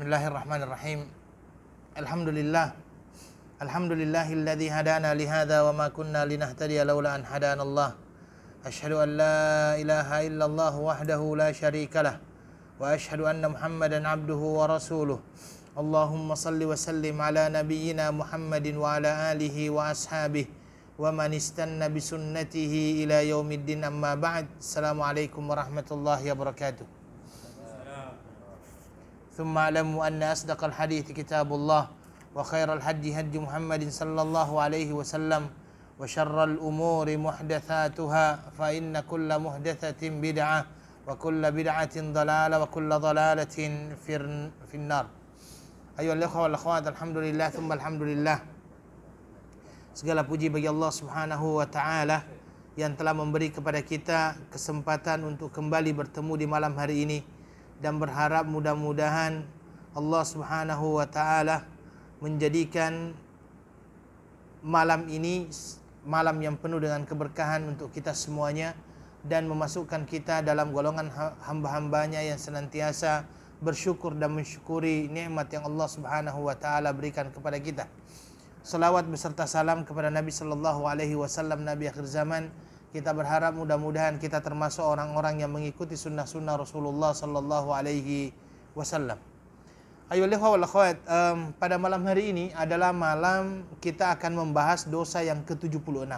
بسم الله الرحمن الرحيم الحمد لله الحمد لله الذي هدانا لهذا وما كنا لنهتدي لولا أن هدانا الله أشهد أن لا إله إلا الله وحده لا شريك له وأشهد أن محمدا عبده ورسوله اللهم صل وسلم على نبينا محمد وعلى آله وأصحابه ومن استنى بسنته إلى يوم الدين أما بعد السلام عليكم ورحمة الله وبركاته ثم اعلموا ان اصدق الحديث كتاب الله وخير الهدي هدي محمد صلى الله عليه وسلم وشر الامور محدثاتها فان كل محدثه بدعه وكل بدعه ضلاله وكل ضلاله في النار ايها الاخوه والاخوات الحمد لله ثم الحمد لله segala puji bagi Allah Subhanahu wa taala yang telah memberi kepada kita kesempatan untuk kembali bertemu di malam hari ini dan berharap mudah-mudahan Allah Subhanahu wa taala menjadikan malam ini malam yang penuh dengan keberkahan untuk kita semuanya dan memasukkan kita dalam golongan ha-, hamba-hambanya yang senantiasa bersyukur dan mensyukuri nikmat yang Allah Subhanahu wa taala berikan kepada kita. Salawat beserta salam kepada Nabi sallallahu alaihi wasallam Nabi akhir zaman Kita berharap mudah-mudahan kita termasuk orang-orang yang mengikuti sunnah-sunnah Rasulullah Sallallahu Alaihi Wasallam. Ayolah, wal pada malam hari ini adalah malam kita akan membahas dosa yang ke-76.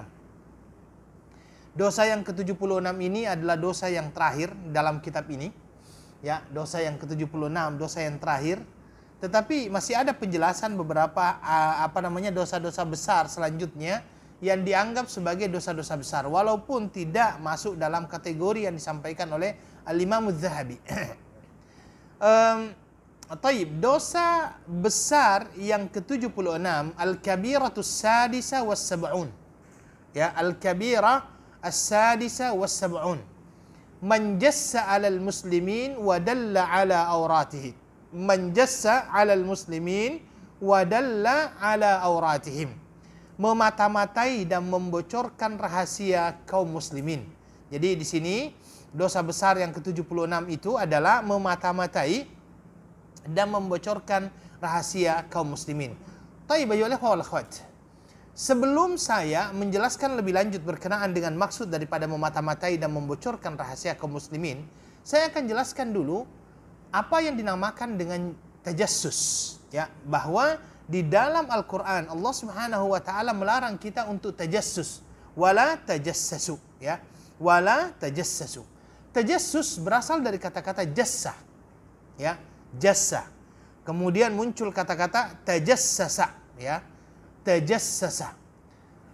Dosa yang ke-76 ini adalah dosa yang terakhir dalam kitab ini. Ya, dosa yang ke-76, dosa yang terakhir. Tetapi masih ada penjelasan beberapa apa namanya dosa-dosa besar selanjutnya yang dianggap sebagai dosa-dosa besar walaupun tidak masuk dalam kategori yang disampaikan oleh Al-Imam Zahabi. um, Taib, dosa besar yang ke-76 Al-Kabiratus Sadisa was Sab'un. Ya, Al-Kabira As-Sadisa was Sab'un. Man jassa 'alal muslimin wa dalla 'ala auratihi. Man jassa 'alal muslimin wa dalla 'ala auratihim memata-matai dan membocorkan rahasia kaum muslimin. Jadi di sini dosa besar yang ke-76 itu adalah memata-matai dan membocorkan rahasia kaum muslimin. Ya Sebelum saya menjelaskan lebih lanjut berkenaan dengan maksud daripada memata-matai dan membocorkan rahasia kaum muslimin, saya akan jelaskan dulu apa yang dinamakan dengan tajassus, ya, bahwa di dalam Al-Qur'an Allah Subhanahu wa taala melarang kita untuk tajassus wala tajassasu ya wala tajassasu tajassus berasal dari kata-kata jasa, ya jasa. kemudian muncul kata-kata tajassasa ya tajassasa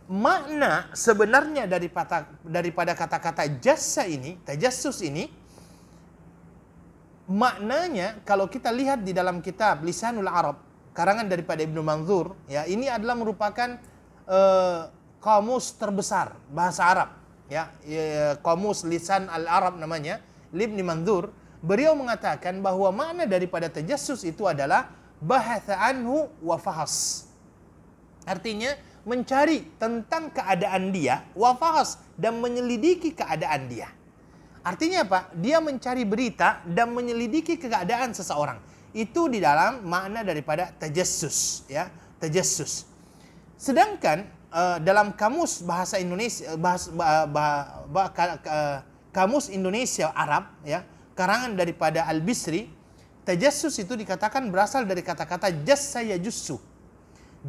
makna sebenarnya daripada daripada kata-kata jasa ini, tajassus ini maknanya kalau kita lihat di dalam kitab Lisanul Arab karangan daripada Ibnu Manzur ya ini adalah merupakan e, kamus terbesar bahasa Arab ya e, kamus lisan al Arab namanya Ibnu Manzur beliau mengatakan bahwa makna daripada tajassus itu adalah bahasa anhu wa artinya mencari tentang keadaan dia wa dan menyelidiki keadaan dia artinya apa dia mencari berita dan menyelidiki keadaan seseorang itu di dalam makna daripada tajassus ya tajassus sedangkan uh, dalam kamus bahasa Indonesia eh, bahas, bah, bah, bah, ka, ka, kamus Indonesia Arab ya karangan daripada Al Bisri tajassus itu dikatakan berasal dari kata-kata jassa yajussu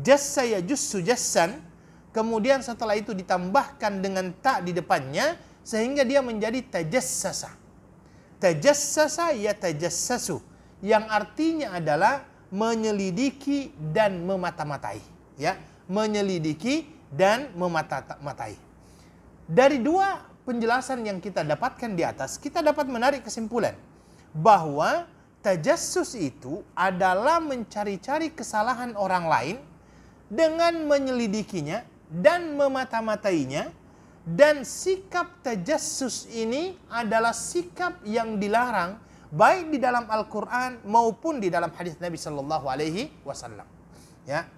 jassa yajussu jassan kemudian setelah itu ditambahkan dengan tak di depannya sehingga dia menjadi tajassasa tajassasa ya tajassasu yang artinya adalah menyelidiki dan memata-matai, ya, menyelidiki dan memata-matai. Dari dua penjelasan yang kita dapatkan di atas, kita dapat menarik kesimpulan bahwa tajassus itu adalah mencari-cari kesalahan orang lain dengan menyelidikinya dan memata-matainya dan sikap tajassus ini adalah sikap yang dilarang baik di dalam Al-Qur'an maupun di dalam hadis Nabi sallallahu alaihi wasallam. Ya.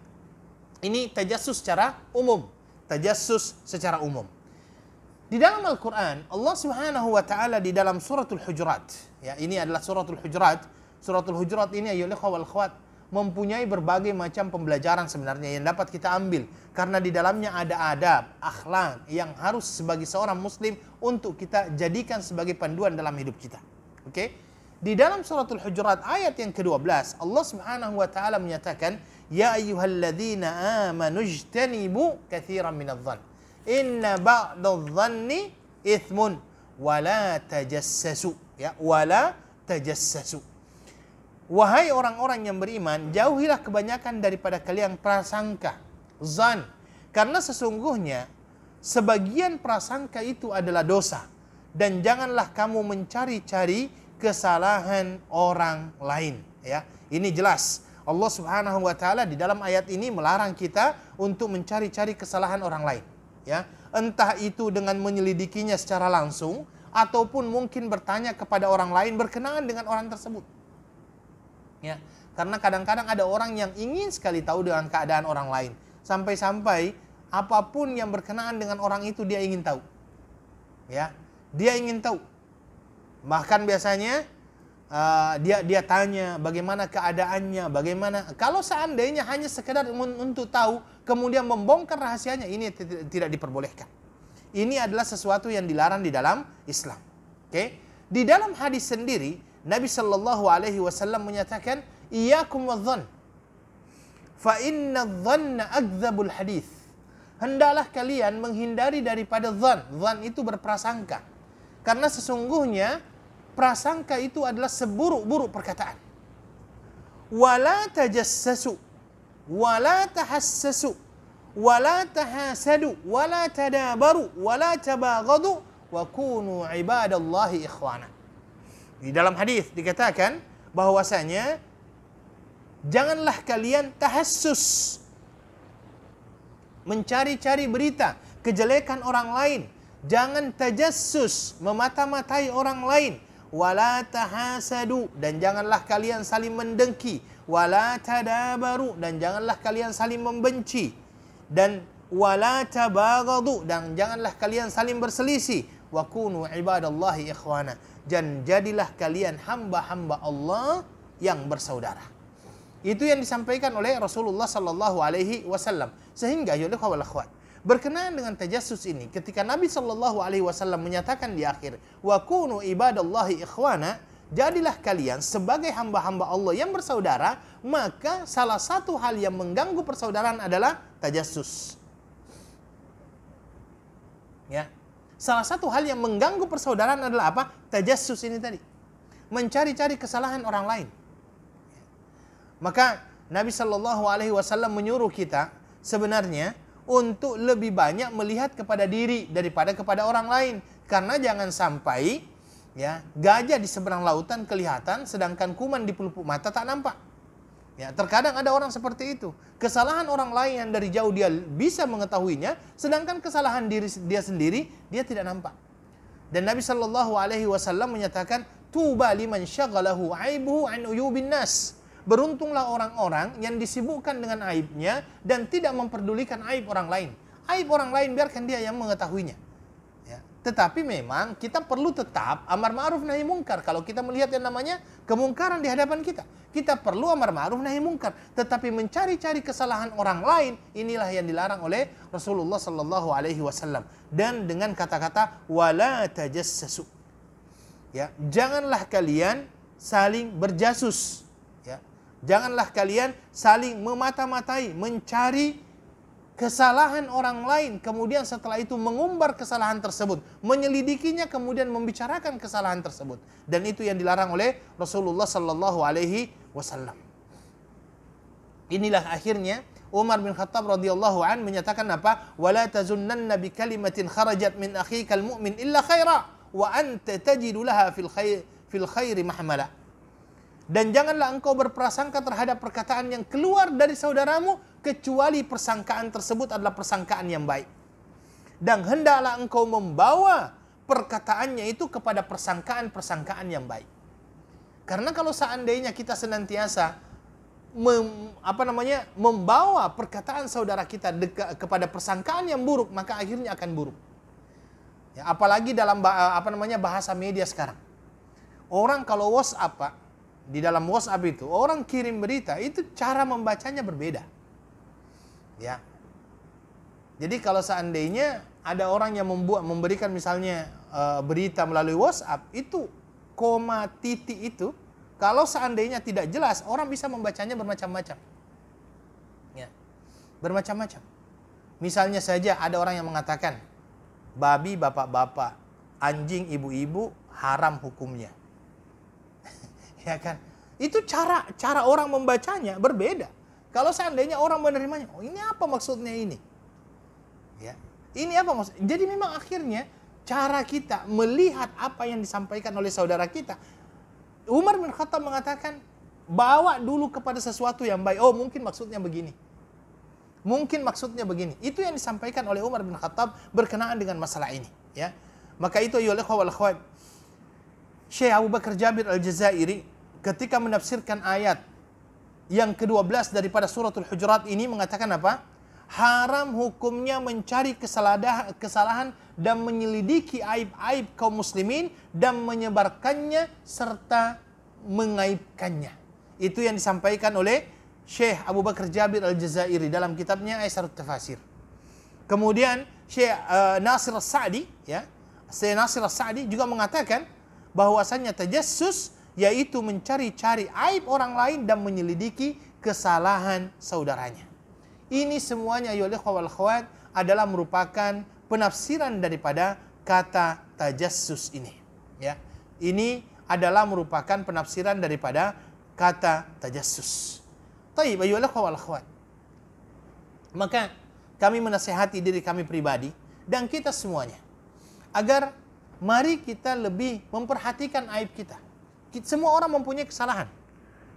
Ini tajassus secara umum, tajassus secara umum. Di dalam Al-Qur'an Allah Subhanahu wa taala di dalam suratul Hujurat, ya ini adalah suratul Hujurat. Suratul Hujurat ini ayo wal khawat mempunyai berbagai macam pembelajaran sebenarnya yang dapat kita ambil karena di dalamnya ada adab, akhlak yang harus sebagai seorang muslim untuk kita jadikan sebagai panduan dalam hidup kita. Oke? Okay? Di dalam suratul Hujurat ayat yang ke-12, Allah Subhanahu wa taala menyatakan, "Ya ayyuhalladzina amanu ijtanibu katsiran minadh-dhann. Inna ba'dadh-dhanni ithmun wa la tajassasu." Ya, wa la tajassasu. Wahai orang-orang yang beriman, jauhilah kebanyakan daripada kalian prasangka, zan. Karena sesungguhnya sebagian prasangka itu adalah dosa dan janganlah kamu mencari-cari kesalahan orang lain ya ini jelas Allah Subhanahu wa taala di dalam ayat ini melarang kita untuk mencari-cari kesalahan orang lain ya entah itu dengan menyelidikinya secara langsung ataupun mungkin bertanya kepada orang lain berkenaan dengan orang tersebut ya karena kadang-kadang ada orang yang ingin sekali tahu dengan keadaan orang lain sampai-sampai apapun yang berkenaan dengan orang itu dia ingin tahu ya dia ingin tahu Bahkan biasanya uh, dia dia tanya bagaimana keadaannya, bagaimana kalau seandainya hanya sekedar untuk tahu kemudian membongkar rahasianya ini tidak diperbolehkan. Ini adalah sesuatu yang dilarang di dalam Islam. Oke. Okay? Di dalam hadis sendiri Nabi Shallallahu alaihi wasallam menyatakan iya wadh fa inna dhanna akzabul hadis. Hendalah kalian menghindari daripada zan zan itu berprasangka. Karena sesungguhnya prasangka itu adalah seburuk-buruk perkataan. Wala tajassasu. Wala tahassasu. Wala tahasadu. Wala tadabaru. Wala tabagadu. Wa kunu ibadallahi ikhwana. Di dalam hadis dikatakan bahwasanya janganlah kalian tahassus mencari-cari berita kejelekan orang lain. Jangan tajassus memata-matai orang lain wala tahasadu dan janganlah kalian saling mendengki wala tadabaru dan janganlah kalian saling membenci dan wala tabaghadu dan janganlah kalian saling berselisih wa kunu ibadallahi ikhwana dan jadilah kalian hamba-hamba Allah yang bersaudara itu yang disampaikan oleh Rasulullah sallallahu alaihi wasallam sehingga ya ikhwan wal akhwat Berkenaan dengan tajassus ini, ketika Nabi Shallallahu Alaihi Wasallam menyatakan di akhir, wa kunu ibadallahi ikhwana, jadilah kalian sebagai hamba-hamba Allah yang bersaudara, maka salah satu hal yang mengganggu persaudaraan adalah tajassus. Ya. Salah satu hal yang mengganggu persaudaraan adalah apa? Tajassus ini tadi. Mencari-cari kesalahan orang lain. Maka Nabi Shallallahu alaihi wasallam menyuruh kita sebenarnya untuk lebih banyak melihat kepada diri daripada kepada orang lain. Karena jangan sampai ya gajah di seberang lautan kelihatan sedangkan kuman di pelupuk mata tak nampak. Ya, terkadang ada orang seperti itu. Kesalahan orang lain yang dari jauh dia bisa mengetahuinya, sedangkan kesalahan diri dia sendiri dia tidak nampak. Dan Nabi Shallallahu alaihi wasallam menyatakan, "Tuba liman syaghalahu aibuhu an uyubin nas." Beruntunglah orang-orang yang disibukkan dengan aibnya dan tidak memperdulikan aib orang lain. Aib orang lain biarkan dia yang mengetahuinya. Ya. Tetapi memang kita perlu tetap amar ma'ruf nahi mungkar. Kalau kita melihat yang namanya kemungkaran di hadapan kita. Kita perlu amar ma'ruf nahi mungkar. Tetapi mencari-cari kesalahan orang lain inilah yang dilarang oleh Rasulullah Sallallahu Alaihi Wasallam. Dan dengan kata-kata wala tajassasu. Ya, janganlah kalian saling berjasus Janganlah kalian saling memata-matai, mencari kesalahan orang lain, kemudian setelah itu mengumbar kesalahan tersebut, menyelidikinya, kemudian membicarakan kesalahan tersebut. Dan itu yang dilarang oleh Rasulullah Sallallahu Alaihi Wasallam. Inilah akhirnya Umar bin Khattab radhiyallahu an menyatakan apa? ولا تزنن بكلمة خرجت من أخيك المؤمن إلا خيرا وأنت تجد لها في الخير في الخير محملا. Dan janganlah engkau berprasangka terhadap perkataan yang keluar dari saudaramu, kecuali persangkaan tersebut adalah persangkaan yang baik. Dan hendaklah engkau membawa perkataannya itu kepada persangkaan-persangkaan yang baik. Karena kalau seandainya kita senantiasa mem, apa namanya membawa perkataan saudara kita deka, kepada persangkaan yang buruk maka akhirnya akan buruk ya, apalagi dalam apa namanya bahasa media sekarang orang kalau WhatsApp pak di dalam WhatsApp itu orang kirim berita itu cara membacanya berbeda. Ya. Jadi kalau seandainya ada orang yang membuat memberikan misalnya e, berita melalui WhatsApp itu koma titik itu kalau seandainya tidak jelas orang bisa membacanya bermacam-macam. Ya. Bermacam-macam. Misalnya saja ada orang yang mengatakan babi bapak-bapak, anjing ibu-ibu haram hukumnya Ya kan? Itu cara cara orang membacanya berbeda. Kalau seandainya orang menerimanya, oh ini apa maksudnya ini? Ya. Ini apa maksud? Jadi memang akhirnya cara kita melihat apa yang disampaikan oleh saudara kita. Umar bin Khattab mengatakan, bawa dulu kepada sesuatu yang baik. Oh, mungkin maksudnya begini. Mungkin maksudnya begini. Itu yang disampaikan oleh Umar bin Khattab berkenaan dengan masalah ini, ya. Maka itu ayolah khawal khawat. Syekh Abu Bakar Jabir Al-Jazairi ketika menafsirkan ayat yang ke-12 daripada suratul hujurat ini mengatakan apa? Haram hukumnya mencari kesalahan, dan menyelidiki aib-aib kaum muslimin dan menyebarkannya serta mengaibkannya. Itu yang disampaikan oleh Syekh Abu Bakar Jabir Al-Jazairi dalam kitabnya Aisyah Tafasir. Kemudian Syekh eh, Nasir Sa'di ya, Syekh Nasir Sa'di juga mengatakan bahwasannya tajassus yaitu mencari-cari aib orang lain dan menyelidiki kesalahan saudaranya. Ini semuanya yoleh ya wal khawat adalah merupakan penafsiran daripada kata tajassus ini. Ya, ini adalah merupakan penafsiran daripada kata tajassus. Taib ayolah ya wal khawat. Maka kami menasehati diri kami pribadi dan kita semuanya agar mari kita lebih memperhatikan aib kita semua orang mempunyai kesalahan.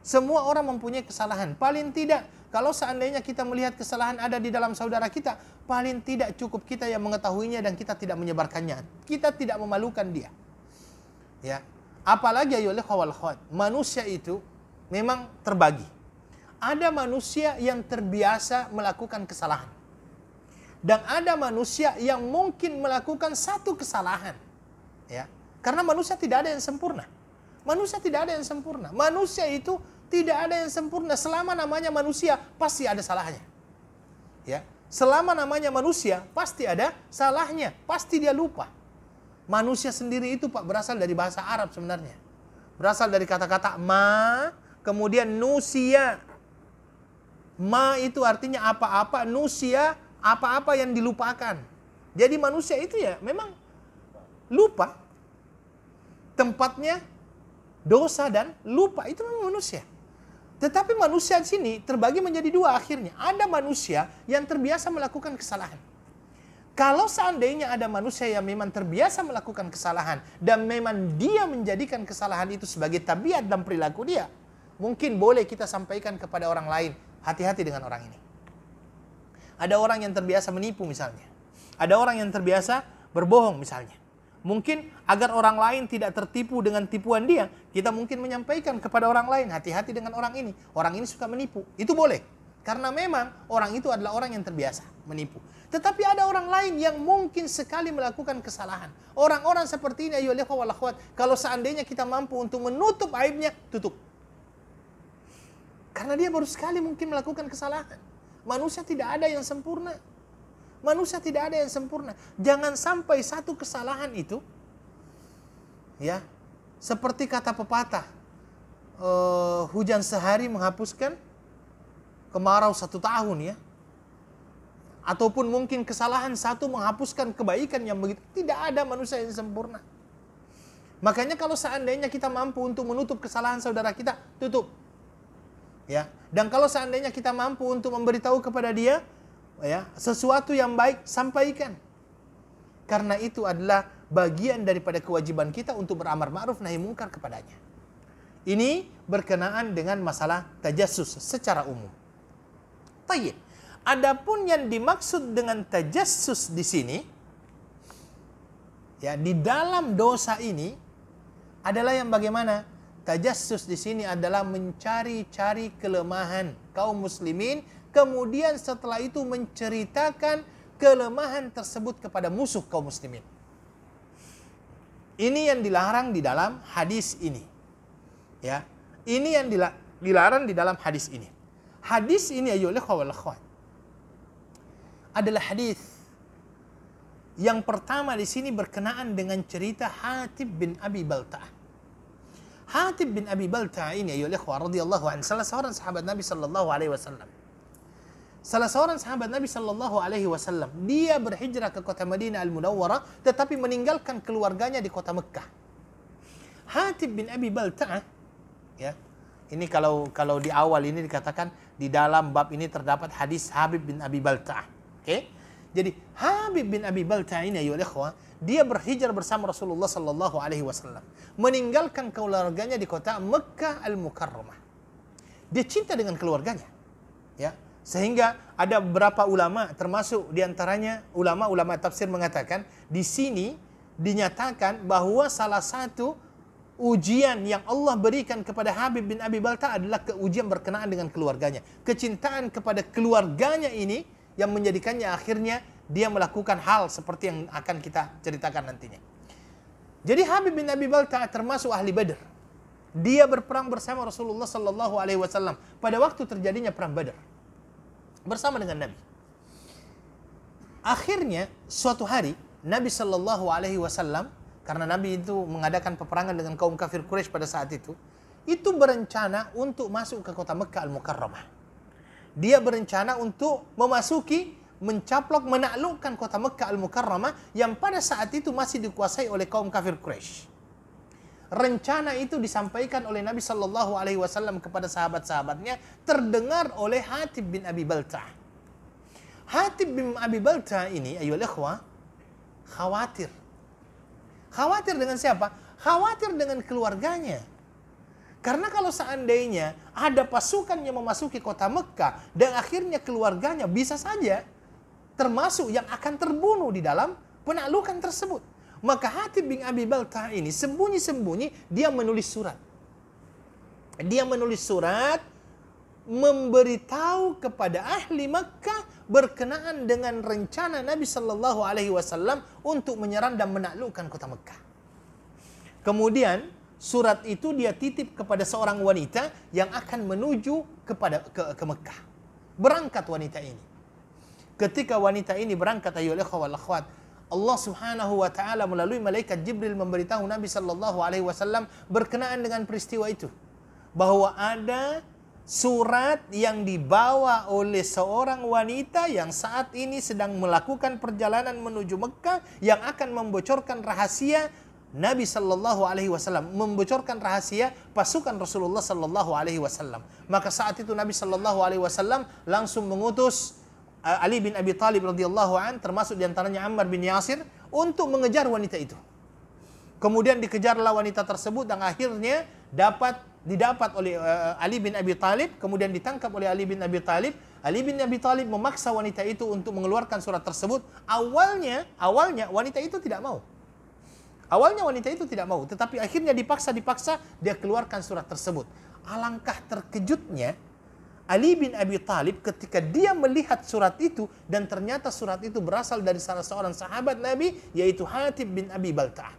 Semua orang mempunyai kesalahan. Paling tidak, kalau seandainya kita melihat kesalahan ada di dalam saudara kita, paling tidak cukup kita yang mengetahuinya dan kita tidak menyebarkannya. Kita tidak memalukan dia. Ya. Apalagi ayolah ya khawal khawat. Manusia itu memang terbagi. Ada manusia yang terbiasa melakukan kesalahan. Dan ada manusia yang mungkin melakukan satu kesalahan. Ya. Karena manusia tidak ada yang sempurna. Manusia tidak ada yang sempurna. Manusia itu tidak ada yang sempurna. Selama namanya manusia pasti ada salahnya. Ya, selama namanya manusia pasti ada salahnya, pasti dia lupa. Manusia sendiri itu Pak berasal dari bahasa Arab sebenarnya. Berasal dari kata-kata ma, kemudian nusia. Ma itu artinya apa-apa, nusia apa-apa yang dilupakan. Jadi manusia itu ya memang lupa tempatnya dosa dan lupa. Itu memang manusia. Tetapi manusia di sini terbagi menjadi dua akhirnya. Ada manusia yang terbiasa melakukan kesalahan. Kalau seandainya ada manusia yang memang terbiasa melakukan kesalahan dan memang dia menjadikan kesalahan itu sebagai tabiat dan perilaku dia, mungkin boleh kita sampaikan kepada orang lain, hati-hati dengan orang ini. Ada orang yang terbiasa menipu misalnya. Ada orang yang terbiasa berbohong misalnya. Mungkin agar orang lain tidak tertipu dengan tipuan dia, kita mungkin menyampaikan kepada orang lain, hati-hati dengan orang ini. Orang ini suka menipu. Itu boleh. Karena memang orang itu adalah orang yang terbiasa menipu. Tetapi ada orang lain yang mungkin sekali melakukan kesalahan. Orang-orang seperti ini, ayo kalau seandainya kita mampu untuk menutup aibnya, tutup. Karena dia baru sekali mungkin melakukan kesalahan. Manusia tidak ada yang sempurna. Manusia tidak ada yang sempurna. Jangan sampai satu kesalahan itu ya seperti kata pepatah uh, hujan sehari menghapuskan kemarau satu tahun ya ataupun mungkin kesalahan satu menghapuskan kebaikan yang begitu tidak ada manusia yang sempurna makanya kalau seandainya kita mampu untuk menutup kesalahan saudara kita tutup ya dan kalau seandainya kita mampu untuk memberitahu kepada dia ya sesuatu yang baik sampaikan karena itu adalah bagian daripada kewajiban kita untuk beramar ma'ruf nahi mungkar kepadanya ini berkenaan dengan masalah tajassus secara umum tayyib adapun yang dimaksud dengan tajassus di sini ya di dalam dosa ini adalah yang bagaimana tajassus di sini adalah mencari-cari kelemahan kaum muslimin kemudian setelah itu menceritakan kelemahan tersebut kepada musuh kaum muslimin. Ini yang dilarang di dalam hadis ini. Ya. Ini yang dilarang di dalam hadis ini. Hadis ini ayo wal Adalah hadis yang pertama di sini berkenaan dengan cerita Hatib bin Abi Balta'ah. Hatib bin Abi Balta'ah ini ayo ikhwah radhiyallahu anhu salah seorang sahabat Nabi sallallahu alaihi wasallam Salah seorang sahabat Nabi Shallallahu Alaihi Wasallam, dia berhijrah ke kota Madinah Al Munawwarah, tetapi meninggalkan keluarganya di kota Mekah. Hatib bin Abi Balta'ah, ya, ini kalau kalau di awal ini dikatakan di dalam bab ini terdapat hadis Habib bin Abi Balta'ah. Oke? Okay? Jadi Habib bin Abi Balta'ah ini ayo ikhwah, dia berhijrah bersama Rasulullah Shallallahu Alaihi Wasallam, meninggalkan keluarganya di kota Mekah Al Mukarramah. Dia cinta dengan keluarganya, ya sehingga ada beberapa ulama termasuk diantaranya ulama-ulama tafsir mengatakan di sini dinyatakan bahwa salah satu ujian yang Allah berikan kepada Habib bin Abi Balta adalah keujian berkenaan dengan keluarganya. Kecintaan kepada keluarganya ini yang menjadikannya akhirnya dia melakukan hal seperti yang akan kita ceritakan nantinya. Jadi Habib bin Abi Balta termasuk ahli Badr. Dia berperang bersama Rasulullah Sallallahu Alaihi Wasallam pada waktu terjadinya perang Badr. bersama dengan Nabi. Akhirnya suatu hari Nabi Shallallahu Alaihi Wasallam karena Nabi itu mengadakan peperangan dengan kaum kafir Quraisy pada saat itu, itu berencana untuk masuk ke kota Mekah Al-Mukarramah. Dia berencana untuk memasuki, mencaplok, menaklukkan kota Mekah Al-Mukarramah yang pada saat itu masih dikuasai oleh kaum kafir Quraisy. rencana itu disampaikan oleh Nabi Shallallahu Alaihi Wasallam kepada sahabat-sahabatnya terdengar oleh Hatib bin Abi Baltah. Hatib bin Abi Baltah ini, ayo khawatir. Khawatir dengan siapa? Khawatir dengan keluarganya. Karena kalau seandainya ada pasukan yang memasuki kota Mekah dan akhirnya keluarganya bisa saja termasuk yang akan terbunuh di dalam penaklukan tersebut. Maka hati bin Abi Balta ini sembunyi-sembunyi dia menulis surat. Dia menulis surat memberitahu kepada ahli Mekah berkenaan dengan rencana Nabi Shallallahu Alaihi Wasallam untuk menyerang dan menaklukkan kota Mekah. Kemudian surat itu dia titip kepada seorang wanita yang akan menuju kepada ke, ke Mekah. Berangkat wanita ini. Ketika wanita ini berangkat ayolah khawat akhwat, Allah Subhanahu wa taala melalui malaikat Jibril memberitahu Nabi sallallahu alaihi wasallam berkenaan dengan peristiwa itu bahwa ada surat yang dibawa oleh seorang wanita yang saat ini sedang melakukan perjalanan menuju Mekah yang akan membocorkan rahasia Nabi Shallallahu Alaihi Wasallam membocorkan rahasia pasukan Rasulullah Shallallahu Alaihi Wasallam. Maka saat itu Nabi Shallallahu Alaihi Wasallam langsung mengutus Ali bin Abi Talib radhiyallahu an termasuk diantaranya Ammar bin Yasir untuk mengejar wanita itu. Kemudian dikejarlah wanita tersebut dan akhirnya dapat didapat oleh uh, Ali bin Abi Talib kemudian ditangkap oleh Ali bin Abi Talib Ali bin Abi Talib memaksa wanita itu untuk mengeluarkan surat tersebut. Awalnya, awalnya wanita itu tidak mau. Awalnya wanita itu tidak mau, tetapi akhirnya dipaksa-dipaksa dia keluarkan surat tersebut. Alangkah terkejutnya Ali bin Abi Talib ketika dia melihat surat itu dan ternyata surat itu berasal dari salah seorang sahabat Nabi yaitu Hatib bin Abi Baltah.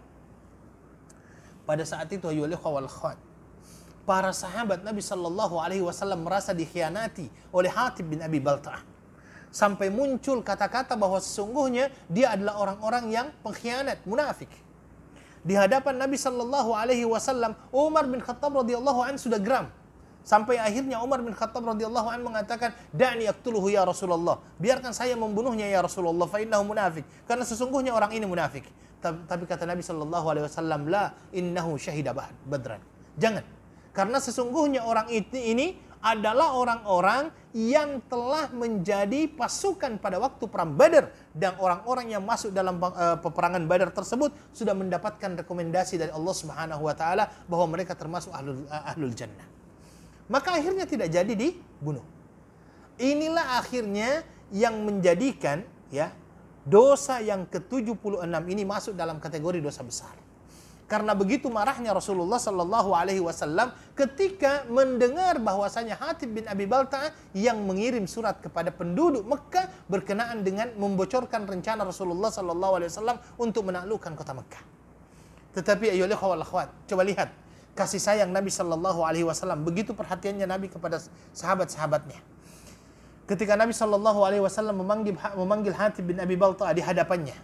Pada saat itu ayu wal Para sahabat Nabi Shallallahu Alaihi Wasallam merasa dikhianati oleh Hatib bin Abi Baltah. Sampai muncul kata-kata bahwa sesungguhnya dia adalah orang-orang yang pengkhianat, munafik. Di hadapan Nabi Shallallahu Alaihi Wasallam, Umar bin Khattab radhiyallahu an sudah geram Sampai akhirnya Umar bin Khattab radhiyallahu an mengatakan, "Da'ni aktuluhu ya Rasulullah." Biarkan saya membunuhnya ya Rasulullah, fa innahu munafik. Karena sesungguhnya orang ini munafik. Tapi kata Nabi sallallahu alaihi wasallam, "La innahu syahida badran." Jangan. Karena sesungguhnya orang ini, ini adalah orang-orang yang telah menjadi pasukan pada waktu perang Badar dan orang-orang yang masuk dalam eh, peperangan Badar tersebut sudah mendapatkan rekomendasi dari Allah Subhanahu wa taala bahwa mereka termasuk ahlul, eh, ahlul jannah. Maka akhirnya tidak jadi dibunuh. Inilah akhirnya yang menjadikan ya dosa yang ke-76 ini masuk dalam kategori dosa besar. Karena begitu marahnya Rasulullah Shallallahu Alaihi Wasallam ketika mendengar bahwasanya Hatib bin Abi Balta yang mengirim surat kepada penduduk Mekah berkenaan dengan membocorkan rencana Rasulullah Shallallahu Alaihi Wasallam untuk menaklukkan kota Mekah. Tetapi ayolah khawal coba lihat kasih sayang Nabi Shallallahu Alaihi Wasallam begitu perhatiannya Nabi kepada sahabat-sahabatnya. Ketika Nabi Shallallahu Alaihi Wasallam memanggil memanggil Hatib bin Abi Balta di hadapannya,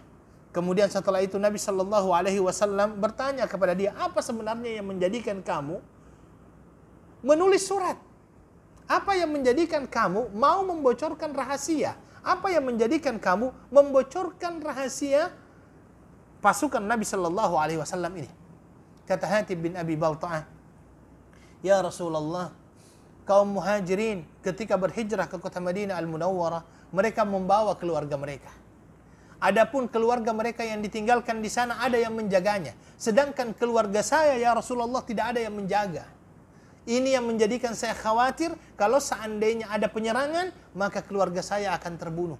kemudian setelah itu Nabi Shallallahu Alaihi Wasallam bertanya kepada dia apa sebenarnya yang menjadikan kamu menulis surat? Apa yang menjadikan kamu mau membocorkan rahasia? Apa yang menjadikan kamu membocorkan rahasia pasukan Nabi Shallallahu Alaihi Wasallam ini? Kata Hatib bin Abi Balta'ah, Ya Rasulullah, kaum muhajirin ketika berhijrah ke kota Madinah Al-Munawwarah, mereka membawa keluarga mereka. Adapun keluarga mereka yang ditinggalkan di sana ada yang menjaganya. Sedangkan keluarga saya ya Rasulullah tidak ada yang menjaga. Ini yang menjadikan saya khawatir kalau seandainya ada penyerangan maka keluarga saya akan terbunuh.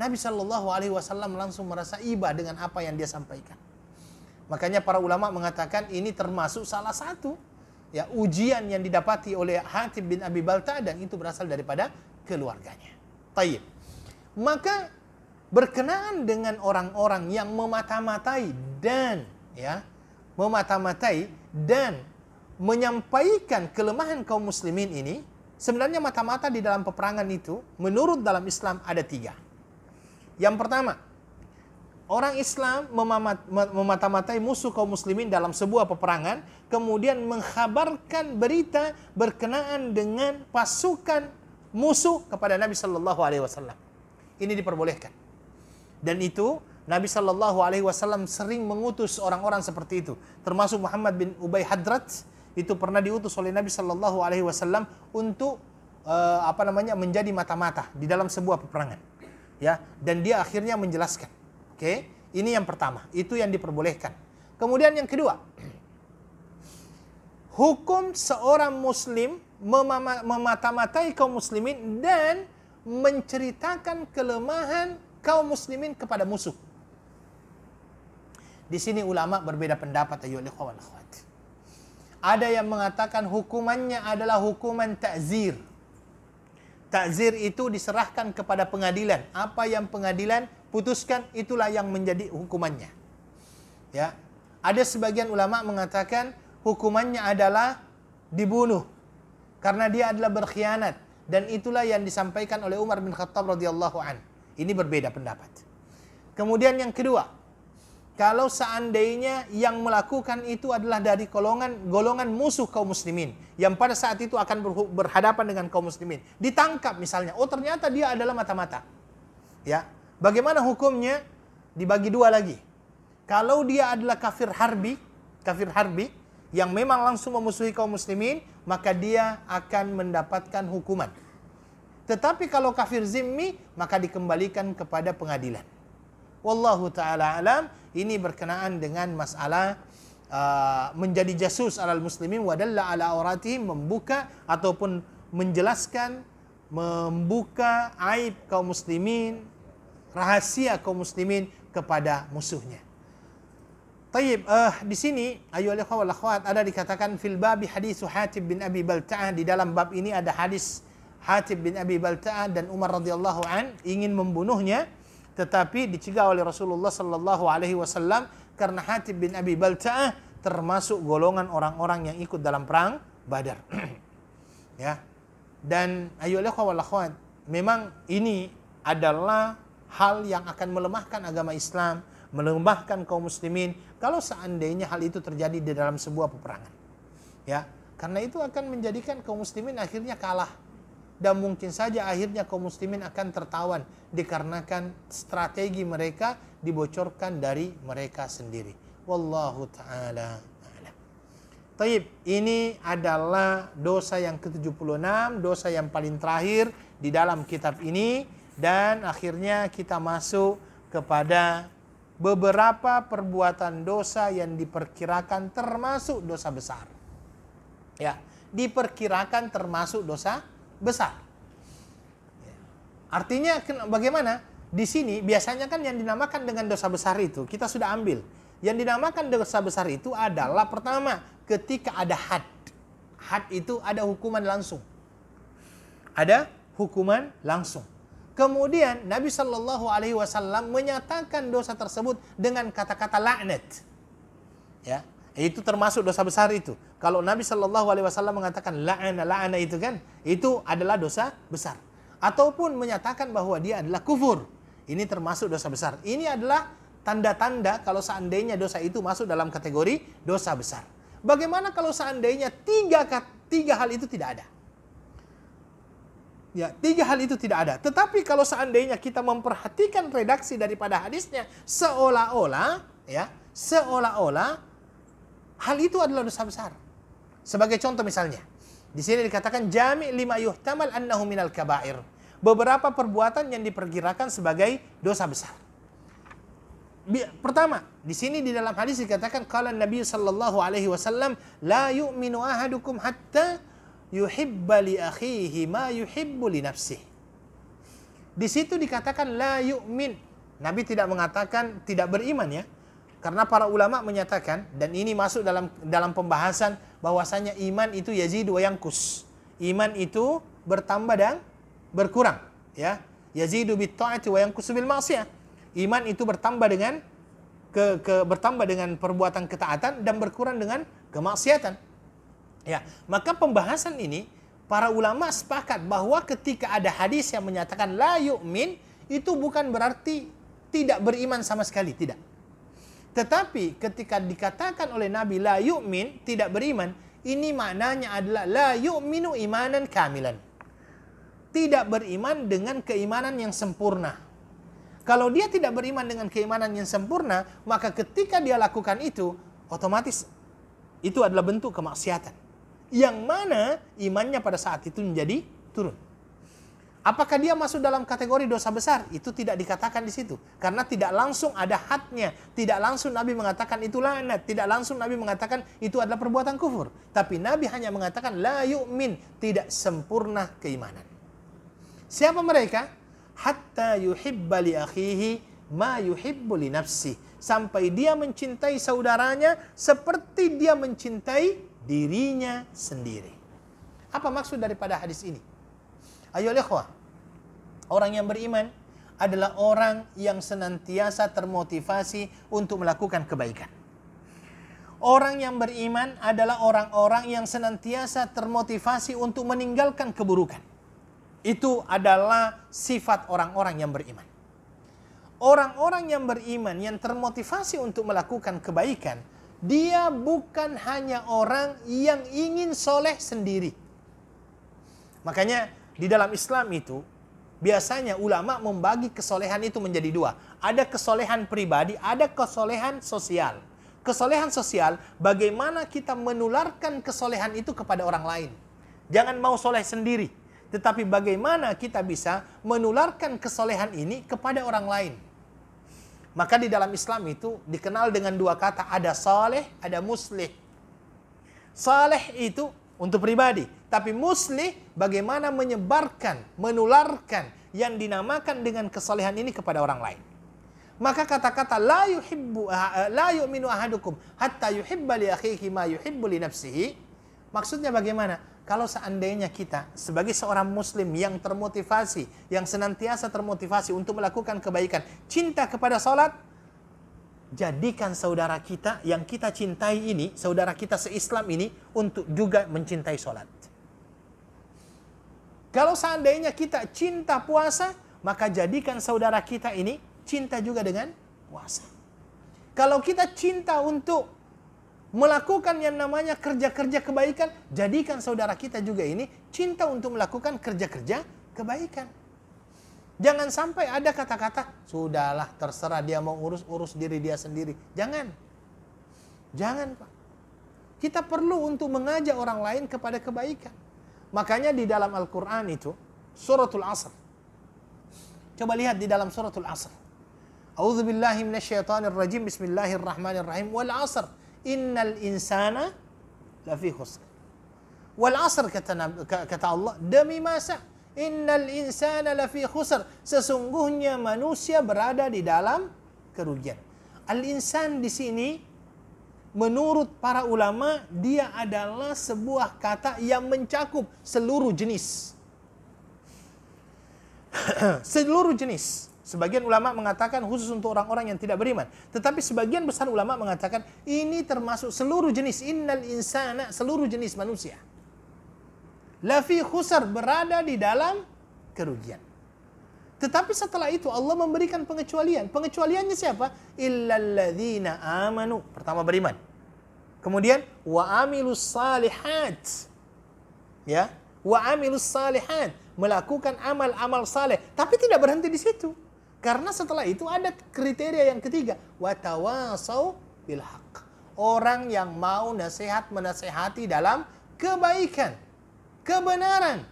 Nabi Shallallahu Alaihi Wasallam langsung merasa iba dengan apa yang dia sampaikan. Makanya para ulama mengatakan ini termasuk salah satu ya ujian yang didapati oleh Hatib bin Abi Balta dan itu berasal daripada keluarganya. Taib. Maka berkenaan dengan orang-orang yang memata-matai dan ya memata-matai dan menyampaikan kelemahan kaum muslimin ini sebenarnya mata-mata di dalam peperangan itu menurut dalam Islam ada tiga. Yang pertama, orang Islam memata-matai musuh kaum muslimin dalam sebuah peperangan, kemudian menghabarkan berita berkenaan dengan pasukan musuh kepada Nabi Shallallahu alaihi wasallam. Ini diperbolehkan. Dan itu Nabi Shallallahu alaihi wasallam sering mengutus orang-orang seperti itu, termasuk Muhammad bin Ubay Hadrat itu pernah diutus oleh Nabi Shallallahu alaihi wasallam untuk uh, apa namanya menjadi mata-mata di dalam sebuah peperangan. Ya, dan dia akhirnya menjelaskan Oke, okay? ini yang pertama, itu yang diperbolehkan. Kemudian yang kedua, hukum seorang muslim memata-matai kaum muslimin dan menceritakan kelemahan kaum muslimin kepada musuh. Di sini ulama berbeda pendapat ayo ikhwan akhwat. Ada yang mengatakan hukumannya adalah hukuman takzir. Takzir itu diserahkan kepada pengadilan. Apa yang pengadilan putuskan itulah yang menjadi hukumannya. Ya. Ada sebagian ulama mengatakan hukumannya adalah dibunuh karena dia adalah berkhianat dan itulah yang disampaikan oleh Umar bin Khattab radhiyallahu an. Ini berbeda pendapat. Kemudian yang kedua, kalau seandainya yang melakukan itu adalah dari golongan golongan musuh kaum muslimin yang pada saat itu akan berhadapan dengan kaum muslimin ditangkap misalnya oh ternyata dia adalah mata-mata ya Bagaimana hukumnya? Dibagi dua lagi. Kalau dia adalah kafir harbi, kafir harbi yang memang langsung memusuhi kaum muslimin, maka dia akan mendapatkan hukuman. Tetapi kalau kafir zimmi, maka dikembalikan kepada pengadilan. Wallahu taala alam, ini berkenaan dengan masalah uh, menjadi jasus alal muslimin wadalla ala auratihim membuka ataupun menjelaskan membuka aib kaum muslimin rahasia kaum muslimin kepada musuhnya. Tayyib, uh, eh, di sini ayo alikhwa wal akhwat ada dikatakan fil babi hadis Hatib bin Abi Balta'ah di dalam bab ini ada hadis Hatib bin Abi Balta'ah dan Umar radhiyallahu an ingin membunuhnya tetapi dicegah oleh Rasulullah sallallahu alaihi wasallam karena Hatib bin Abi Balta'ah termasuk golongan orang-orang yang ikut dalam perang Badar. ya. Dan ayo alikhwa wal akhwat memang ini adalah hal yang akan melemahkan agama Islam, melemahkan kaum muslimin kalau seandainya hal itu terjadi di dalam sebuah peperangan. Ya, karena itu akan menjadikan kaum muslimin akhirnya kalah dan mungkin saja akhirnya kaum muslimin akan tertawan dikarenakan strategi mereka dibocorkan dari mereka sendiri. Wallahu taala Taib, ini adalah dosa yang ke-76, dosa yang paling terakhir di dalam kitab ini dan akhirnya kita masuk kepada beberapa perbuatan dosa yang diperkirakan termasuk dosa besar. Ya, diperkirakan termasuk dosa besar. Artinya bagaimana? Di sini biasanya kan yang dinamakan dengan dosa besar itu kita sudah ambil. Yang dinamakan dosa besar itu adalah pertama ketika ada had. Had itu ada hukuman langsung. Ada hukuman langsung. Kemudian Nabi Shallallahu Alaihi Wasallam menyatakan dosa tersebut dengan kata-kata laknat. Ya, itu termasuk dosa besar itu. Kalau Nabi Shallallahu Alaihi Wasallam mengatakan la'ana la'ana itu kan, itu adalah dosa besar. Ataupun menyatakan bahwa dia adalah kufur, ini termasuk dosa besar. Ini adalah tanda-tanda kalau seandainya dosa itu masuk dalam kategori dosa besar. Bagaimana kalau seandainya tiga, tiga hal itu tidak ada? Ya, tiga hal itu tidak ada. Tetapi kalau seandainya kita memperhatikan redaksi daripada hadisnya seolah-olah ya, seolah-olah hal itu adalah dosa besar. Sebagai contoh misalnya, di sini dikatakan jami' lima yuhtamal annahu minal kabair. Beberapa perbuatan yang diperkirakan sebagai dosa besar. Pertama, di sini di dalam hadis dikatakan kala Nabi sallallahu alaihi wasallam la yu'minu ahadukum hatta yuhibba li akhihi ma yuhibbu li nafsih. Di situ dikatakan la yu'min. Nabi tidak mengatakan tidak beriman ya. Karena para ulama menyatakan dan ini masuk dalam dalam pembahasan bahwasanya iman itu yazidu wa kus Iman itu bertambah dan berkurang, ya. Yazidu bi taati wa yankusu bil ma'siyah. Iman itu bertambah dengan ke, ke bertambah dengan perbuatan ketaatan dan berkurang dengan kemaksiatan. Ya, maka pembahasan ini para ulama sepakat bahwa ketika ada hadis yang menyatakan la yu'min itu bukan berarti tidak beriman sama sekali, tidak. Tetapi ketika dikatakan oleh Nabi la yu'min, tidak beriman, ini maknanya adalah la yu'minu imanan kamilan. Tidak beriman dengan keimanan yang sempurna. Kalau dia tidak beriman dengan keimanan yang sempurna, maka ketika dia lakukan itu, otomatis itu adalah bentuk kemaksiatan yang mana imannya pada saat itu menjadi turun. Apakah dia masuk dalam kategori dosa besar? Itu tidak dikatakan di situ. Karena tidak langsung ada hatnya. Tidak langsung Nabi mengatakan itu lanat. Tidak langsung Nabi mengatakan itu adalah perbuatan kufur. Tapi Nabi hanya mengatakan la yu'min. Tidak sempurna keimanan. Siapa mereka? Hatta yuhibba li akhihi ma yuhibbu li nafsi. Sampai dia mencintai saudaranya seperti dia mencintai dirinya sendiri. Apa maksud daripada hadis ini? Ayo ikhwah, orang yang beriman adalah orang yang senantiasa termotivasi untuk melakukan kebaikan. Orang yang beriman adalah orang-orang yang senantiasa termotivasi untuk meninggalkan keburukan. Itu adalah sifat orang-orang yang beriman. Orang-orang yang beriman yang termotivasi untuk melakukan kebaikan dia bukan hanya orang yang ingin soleh sendiri. Makanya di dalam Islam itu biasanya ulama membagi kesolehan itu menjadi dua. Ada kesolehan pribadi, ada kesolehan sosial. Kesolehan sosial, bagaimana kita menularkan kesolehan itu kepada orang lain. Jangan mau soleh sendiri, tetapi bagaimana kita bisa menularkan kesolehan ini kepada orang lain. Maka di dalam Islam itu dikenal dengan dua kata, ada saleh, ada muslih. Saleh itu untuk pribadi, tapi muslih bagaimana menyebarkan, menularkan yang dinamakan dengan kesalehan ini kepada orang lain. Maka kata-kata la yuhibbu la yu'minu ahadukum hatta yuhibba li akhihi ma yuhibbu li nafsihi maksudnya bagaimana? Kalau seandainya kita sebagai seorang muslim yang termotivasi, yang senantiasa termotivasi untuk melakukan kebaikan, cinta kepada salat, jadikan saudara kita yang kita cintai ini, saudara kita se-Islam ini untuk juga mencintai salat. Kalau seandainya kita cinta puasa, maka jadikan saudara kita ini cinta juga dengan puasa. Kalau kita cinta untuk melakukan yang namanya kerja-kerja kebaikan, jadikan saudara kita juga ini cinta untuk melakukan kerja-kerja kebaikan. Jangan sampai ada kata-kata, sudahlah terserah dia mau urus-urus diri dia sendiri. Jangan. Jangan Pak. Kita perlu untuk mengajak orang lain kepada kebaikan. Makanya di dalam Al-Quran itu, suratul asr. Coba lihat di dalam suratul asr. A'udzubillahimnasyaitanirrajim, bismillahirrahmanirrahim, wal asr innal insana lafi khusr. Wal asr kata, kata Allah demi masa innal insana lafi khusr. Sesungguhnya manusia berada di dalam kerugian. Al insan di sini menurut para ulama dia adalah sebuah kata yang mencakup seluruh jenis. seluruh jenis. Sebagian ulama mengatakan khusus untuk orang-orang yang tidak beriman. Tetapi sebagian besar ulama mengatakan ini termasuk seluruh jenis innal insana seluruh jenis manusia. Lafi khusar berada di dalam kerugian. Tetapi setelah itu Allah memberikan pengecualian. Pengecualiannya siapa? Illalladzina amanu. Pertama beriman. Kemudian wa amilus salihat. Ya, wa amilus salihat melakukan amal-amal saleh tapi tidak berhenti di situ karena setelah itu ada kriteria yang ketiga, watawasau bilhaq. Orang yang mau nasihat menasehati dalam kebaikan, kebenaran.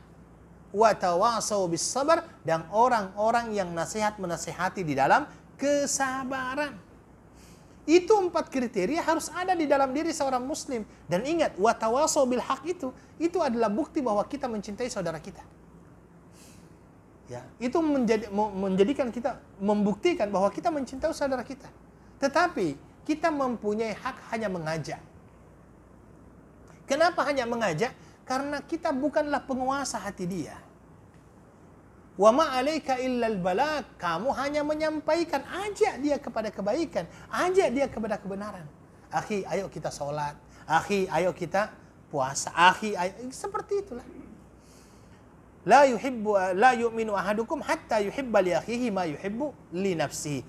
Watawasau bisabar dan orang-orang yang nasihat menasehati di dalam kesabaran. Itu empat kriteria harus ada di dalam diri seorang muslim. Dan ingat, watawasau bilhaq itu, itu adalah bukti bahwa kita mencintai saudara kita ya itu menjadi menjadikan kita membuktikan bahwa kita mencintai saudara kita tetapi kita mempunyai hak hanya mengajak kenapa hanya mengajak karena kita bukanlah penguasa hati dia wa ma alaika illal balak kamu hanya menyampaikan ajak dia kepada kebaikan ajak dia kepada kebenaran akhi ayo kita sholat akhi ayo kita puasa akhi ayo seperti itulah La yuhibbu la yu'minu ahadukum hatta yuhibba li akhihi ma yuhibbu li nafsihi.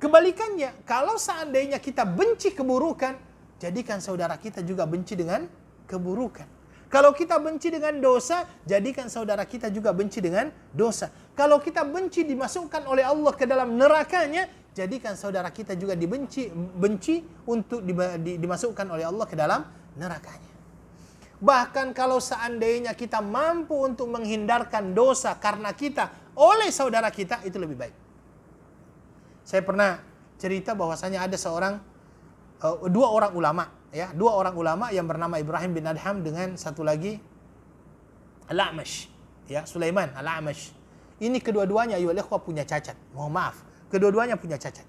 Kebalikannya, kalau seandainya kita benci keburukan, jadikan saudara kita juga benci dengan keburukan. Kalau kita benci dengan dosa, jadikan saudara kita juga benci dengan dosa. Kalau kita benci dimasukkan oleh Allah ke dalam nerakanya, jadikan saudara kita juga dibenci benci untuk dimasukkan oleh Allah ke dalam nerakanya. Bahkan kalau seandainya kita mampu untuk menghindarkan dosa karena kita oleh saudara kita itu lebih baik. Saya pernah cerita bahwasanya ada seorang eh, dua orang ulama ya, dua orang ulama yang bernama Ibrahim bin Adham dengan satu lagi Al-A'mash ya, Sulaiman Al-A'mash. Ini kedua-duanya ayo punya cacat. Mohon maaf, kedua-duanya punya cacat.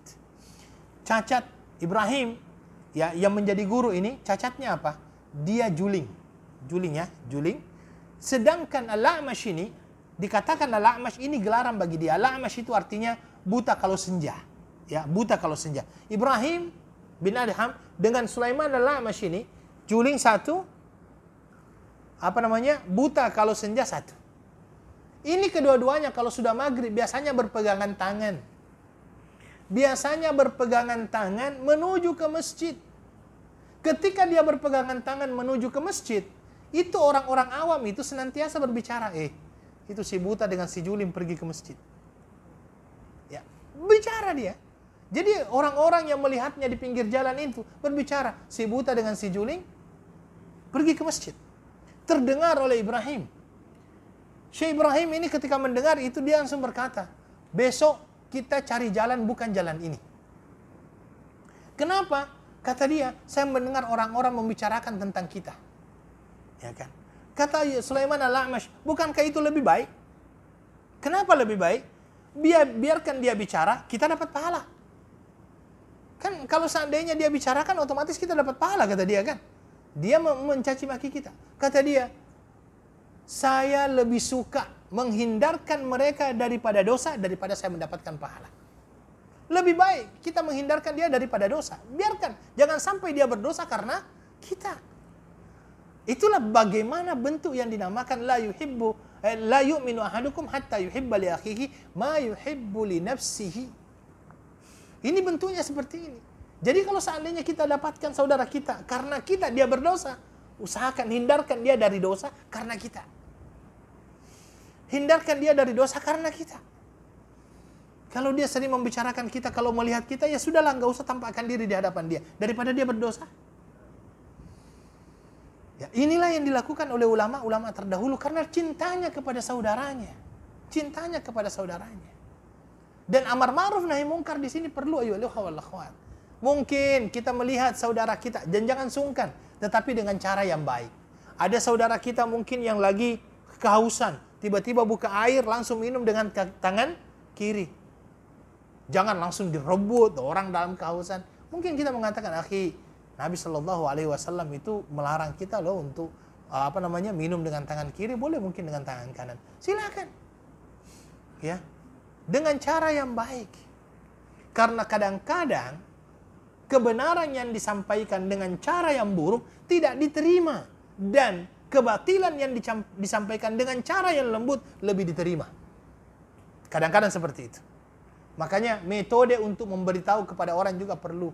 Cacat Ibrahim ya yang menjadi guru ini cacatnya apa? Dia juling juling ya, juling. Sedangkan Al-A'mash ini, dikatakan Al-A'mash ini gelaran bagi dia. Al-A'mash itu artinya buta kalau senja. Ya, buta kalau senja. Ibrahim bin Adham dengan Sulaiman Al-A'mash ini, juling satu, apa namanya, buta kalau senja satu. Ini kedua-duanya kalau sudah maghrib biasanya berpegangan tangan. Biasanya berpegangan tangan menuju ke masjid. Ketika dia berpegangan tangan menuju ke masjid, itu orang-orang awam itu senantiasa berbicara, eh, itu si buta dengan si julim pergi ke masjid. Ya, bicara dia. Jadi orang-orang yang melihatnya di pinggir jalan itu berbicara, si buta dengan si juling pergi ke masjid. Terdengar oleh Ibrahim. Syekh Ibrahim ini ketika mendengar itu dia langsung berkata, besok kita cari jalan bukan jalan ini. Kenapa? Kata dia, saya mendengar orang-orang membicarakan tentang kita. Ya kan? Kata Sulaiman al-A'mash, bukankah itu lebih baik? Kenapa lebih baik? Biar, biarkan dia bicara, kita dapat pahala. Kan kalau seandainya dia bicarakan, otomatis kita dapat pahala, kata dia kan. Dia mencaci maki kita. Kata dia, saya lebih suka menghindarkan mereka daripada dosa, daripada saya mendapatkan pahala. Lebih baik kita menghindarkan dia daripada dosa. Biarkan, jangan sampai dia berdosa karena kita. Itulah bagaimana bentuk yang dinamakan la yuhibbu eh, la yu'minu ahadukum hatta yuhibba li akhihi ma yuhibbu li nafsihi. Ini bentuknya seperti ini. Jadi kalau seandainya kita dapatkan saudara kita karena kita dia berdosa, usahakan hindarkan dia dari dosa karena kita. Hindarkan dia dari dosa karena kita. Kalau dia sering membicarakan kita, kalau melihat kita, ya sudahlah, nggak usah tampakkan diri di hadapan dia. Daripada dia berdosa, Ya, inilah yang dilakukan oleh ulama-ulama terdahulu karena cintanya kepada saudaranya, cintanya kepada saudaranya. Dan amar ma'ruf nahi mungkar di sini perlu ayo akhwat. Mungkin kita melihat saudara kita dan jangan sungkan, tetapi dengan cara yang baik. Ada saudara kita mungkin yang lagi kehausan, tiba-tiba buka air langsung minum dengan tangan kiri. Jangan langsung direbut orang dalam kehausan. Mungkin kita mengatakan, "Akhi, Nabi Shallallahu Alaihi Wasallam itu melarang kita loh untuk uh, apa namanya minum dengan tangan kiri boleh mungkin dengan tangan kanan silakan ya dengan cara yang baik karena kadang-kadang kebenaran yang disampaikan dengan cara yang buruk tidak diterima dan kebatilan yang disampaikan dengan cara yang lembut lebih diterima kadang-kadang seperti itu makanya metode untuk memberitahu kepada orang juga perlu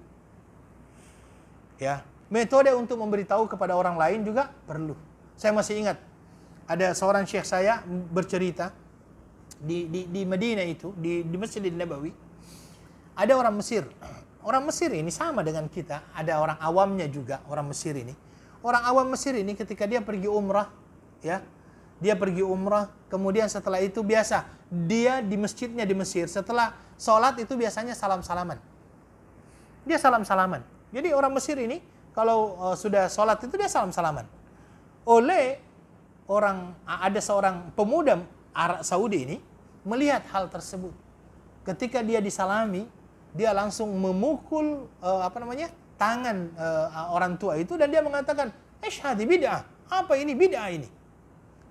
ya metode untuk memberitahu kepada orang lain juga perlu saya masih ingat ada seorang syekh saya bercerita di di, di Medina itu di di Masjid Nabawi ada orang Mesir orang Mesir ini sama dengan kita ada orang awamnya juga orang Mesir ini orang awam Mesir ini ketika dia pergi umrah ya dia pergi umrah kemudian setelah itu biasa dia di masjidnya di Mesir setelah sholat itu biasanya salam salaman dia salam salaman jadi orang Mesir ini kalau uh, sudah sholat itu dia salam-salaman. Oleh orang ada seorang pemuda Arab Saudi ini melihat hal tersebut. Ketika dia disalami, dia langsung memukul uh, apa namanya? tangan uh, orang tua itu dan dia mengatakan, eshadi bid'ah." Apa ini bid'ah ini?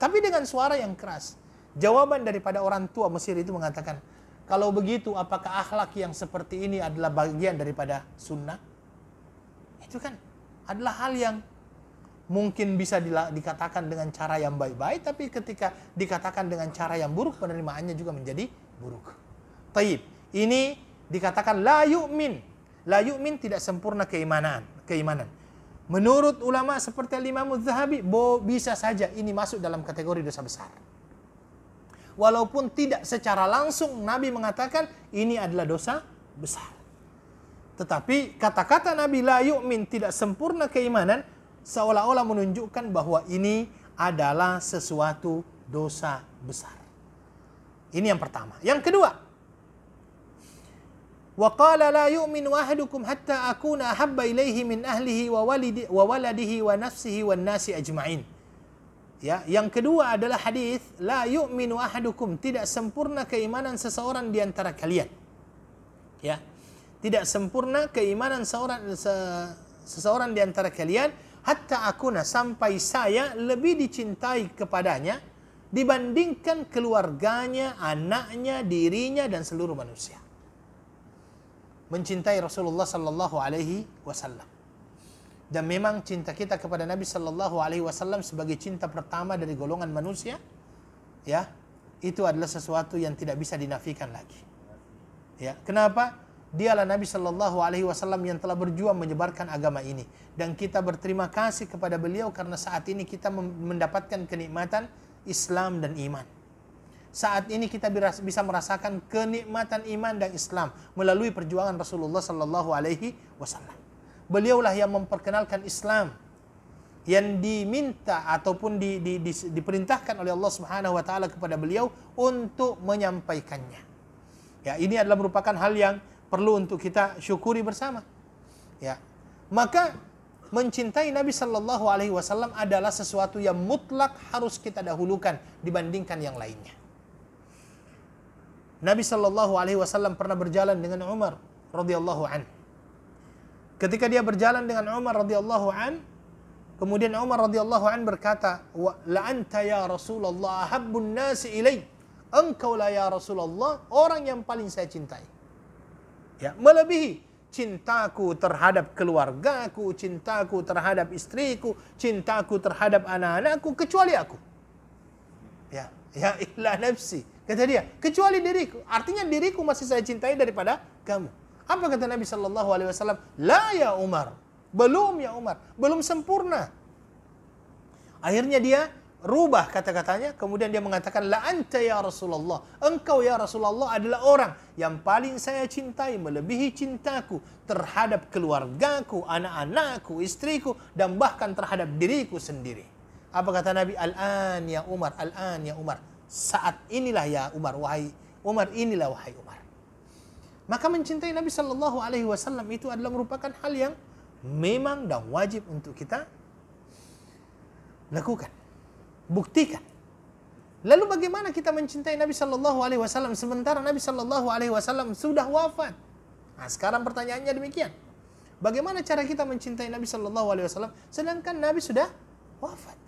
Tapi dengan suara yang keras. Jawaban daripada orang tua Mesir itu mengatakan, "Kalau begitu apakah akhlak yang seperti ini adalah bagian daripada sunnah?" itu kan adalah hal yang mungkin bisa dikatakan dengan cara yang baik-baik, tapi ketika dikatakan dengan cara yang buruk, penerimaannya juga menjadi buruk. Taib. Ini dikatakan la yu'min. La yu'min tidak sempurna keimanan. keimanan. Menurut ulama seperti Imam Zahabi, bisa saja ini masuk dalam kategori dosa besar. Walaupun tidak secara langsung Nabi mengatakan ini adalah dosa besar. Tetapi kata-kata Nabi la yu'min tidak sempurna keimanan seolah-olah menunjukkan bahwa ini adalah sesuatu dosa besar. Ini yang pertama. Yang kedua, wa qala la yu'min hatta akuna ahabba ilaihi min ahlihi wa walidi wa waladihi wa nafsihi wan nasi ajmain. Ya, yang kedua adalah hadis la yu'min wahadukum tidak sempurna keimanan seseorang di antara kalian. Ya, tidak sempurna keimanan seorang se, seseorang di antara kalian hatta akuna sampai saya lebih dicintai kepadanya dibandingkan keluarganya, anaknya, dirinya dan seluruh manusia. Mencintai Rasulullah sallallahu alaihi wasallam. Dan memang cinta kita kepada Nabi sallallahu alaihi wasallam sebagai cinta pertama dari golongan manusia ya, itu adalah sesuatu yang tidak bisa dinafikan lagi. Ya, kenapa? Dialah Nabi Shallallahu Alaihi Wasallam yang telah berjuang menyebarkan agama ini dan kita berterima kasih kepada beliau karena saat ini kita mendapatkan kenikmatan Islam dan iman. Saat ini kita bisa merasakan kenikmatan iman dan Islam melalui perjuangan Rasulullah Shallallahu Alaihi Wasallam. Beliaulah yang memperkenalkan Islam yang diminta ataupun di, di, di, diperintahkan oleh Allah Subhanahu Wa Taala kepada beliau untuk menyampaikannya. Ya, ini adalah merupakan hal yang perlu untuk kita syukuri bersama. Ya. Maka mencintai Nabi Shallallahu Alaihi Wasallam adalah sesuatu yang mutlak harus kita dahulukan dibandingkan yang lainnya. Nabi Shallallahu Alaihi Wasallam pernah berjalan dengan Umar radhiyallahu an. Ketika dia berjalan dengan Umar radhiyallahu an, kemudian Umar radhiyallahu an berkata, "La anta ya Rasulullah habbun nasi ilai." Engkaulah ya Rasulullah orang yang paling saya cintai ya melebihi cintaku terhadap keluargaku, cintaku terhadap istriku, cintaku terhadap anak-anakku kecuali aku. Ya, ya illa nafsi. Kata dia, kecuali diriku. Artinya diriku masih saya cintai daripada kamu. Apa kata Nabi Shallallahu Alaihi Wasallam? La ya Umar, belum ya Umar, belum sempurna. Akhirnya dia rubah kata-katanya kemudian dia mengatakan la anta ya Rasulullah engkau ya Rasulullah adalah orang yang paling saya cintai melebihi cintaku terhadap keluargaku anak-anakku istriku dan bahkan terhadap diriku sendiri apa kata Nabi al-an ya Umar al-an ya Umar saat inilah ya Umar wahai Umar inilah wahai Umar maka mencintai Nabi sallallahu alaihi wasallam itu adalah merupakan hal yang memang dan wajib untuk kita lakukan buktikan. Lalu bagaimana kita mencintai Nabi Shallallahu Alaihi Wasallam sementara Nabi Shallallahu Alaihi Wasallam sudah wafat? Nah, sekarang pertanyaannya demikian. Bagaimana cara kita mencintai Nabi Shallallahu Alaihi Wasallam sedangkan Nabi sudah wafat?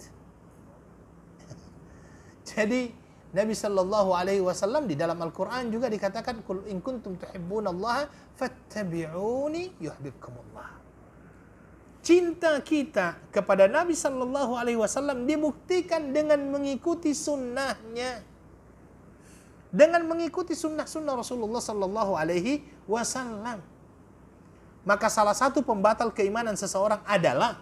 Jadi Nabi Shallallahu Alaihi Wasallam di dalam Al Quran juga dikatakan, "Kul in kuntum tuhibbun Allah, fattabi'uni Allah cinta kita kepada Nabi Shallallahu Alaihi Wasallam dibuktikan dengan mengikuti sunnahnya, dengan mengikuti sunnah-sunnah Rasulullah Shallallahu Alaihi Wasallam. Maka salah satu pembatal keimanan seseorang adalah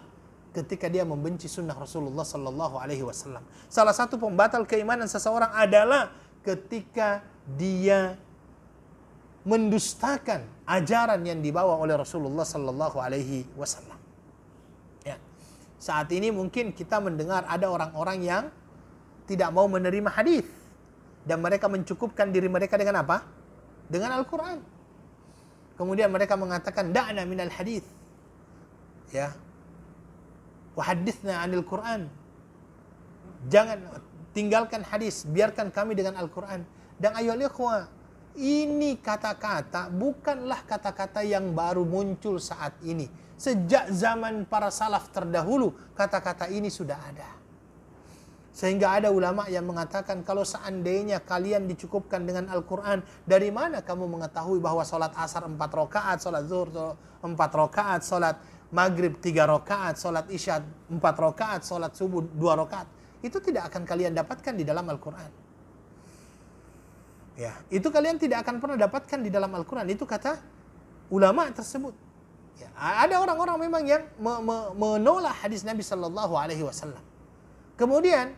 ketika dia membenci sunnah Rasulullah Shallallahu Alaihi Wasallam. Salah satu pembatal keimanan seseorang adalah ketika dia mendustakan ajaran yang dibawa oleh Rasulullah Shallallahu Alaihi Wasallam. Saat ini mungkin kita mendengar ada orang-orang yang tidak mau menerima hadis dan mereka mencukupkan diri mereka dengan apa? Dengan Al-Qur'an. Kemudian mereka mengatakan da'na minal hadis. Ya. Wahaditsna 'anil Qur'an. Jangan tinggalkan hadis, biarkan kami dengan Al-Qur'an. Dan ayo ikhwah, ini kata-kata bukanlah kata-kata yang baru muncul saat ini Sejak zaman para salaf terdahulu kata-kata ini sudah ada. Sehingga ada ulama yang mengatakan kalau seandainya kalian dicukupkan dengan Al-Quran, dari mana kamu mengetahui bahwa sholat asar empat rakaat, sholat zuhur empat rakaat, sholat maghrib tiga rakaat, sholat isya empat rakaat, sholat subuh dua rakaat. Itu tidak akan kalian dapatkan di dalam Al-Quran. Ya, itu kalian tidak akan pernah dapatkan di dalam Al-Quran. Itu kata ulama tersebut. Ya, ada orang-orang memang yang me me menolak hadis Nabi Shallallahu Alaihi Wasallam. Kemudian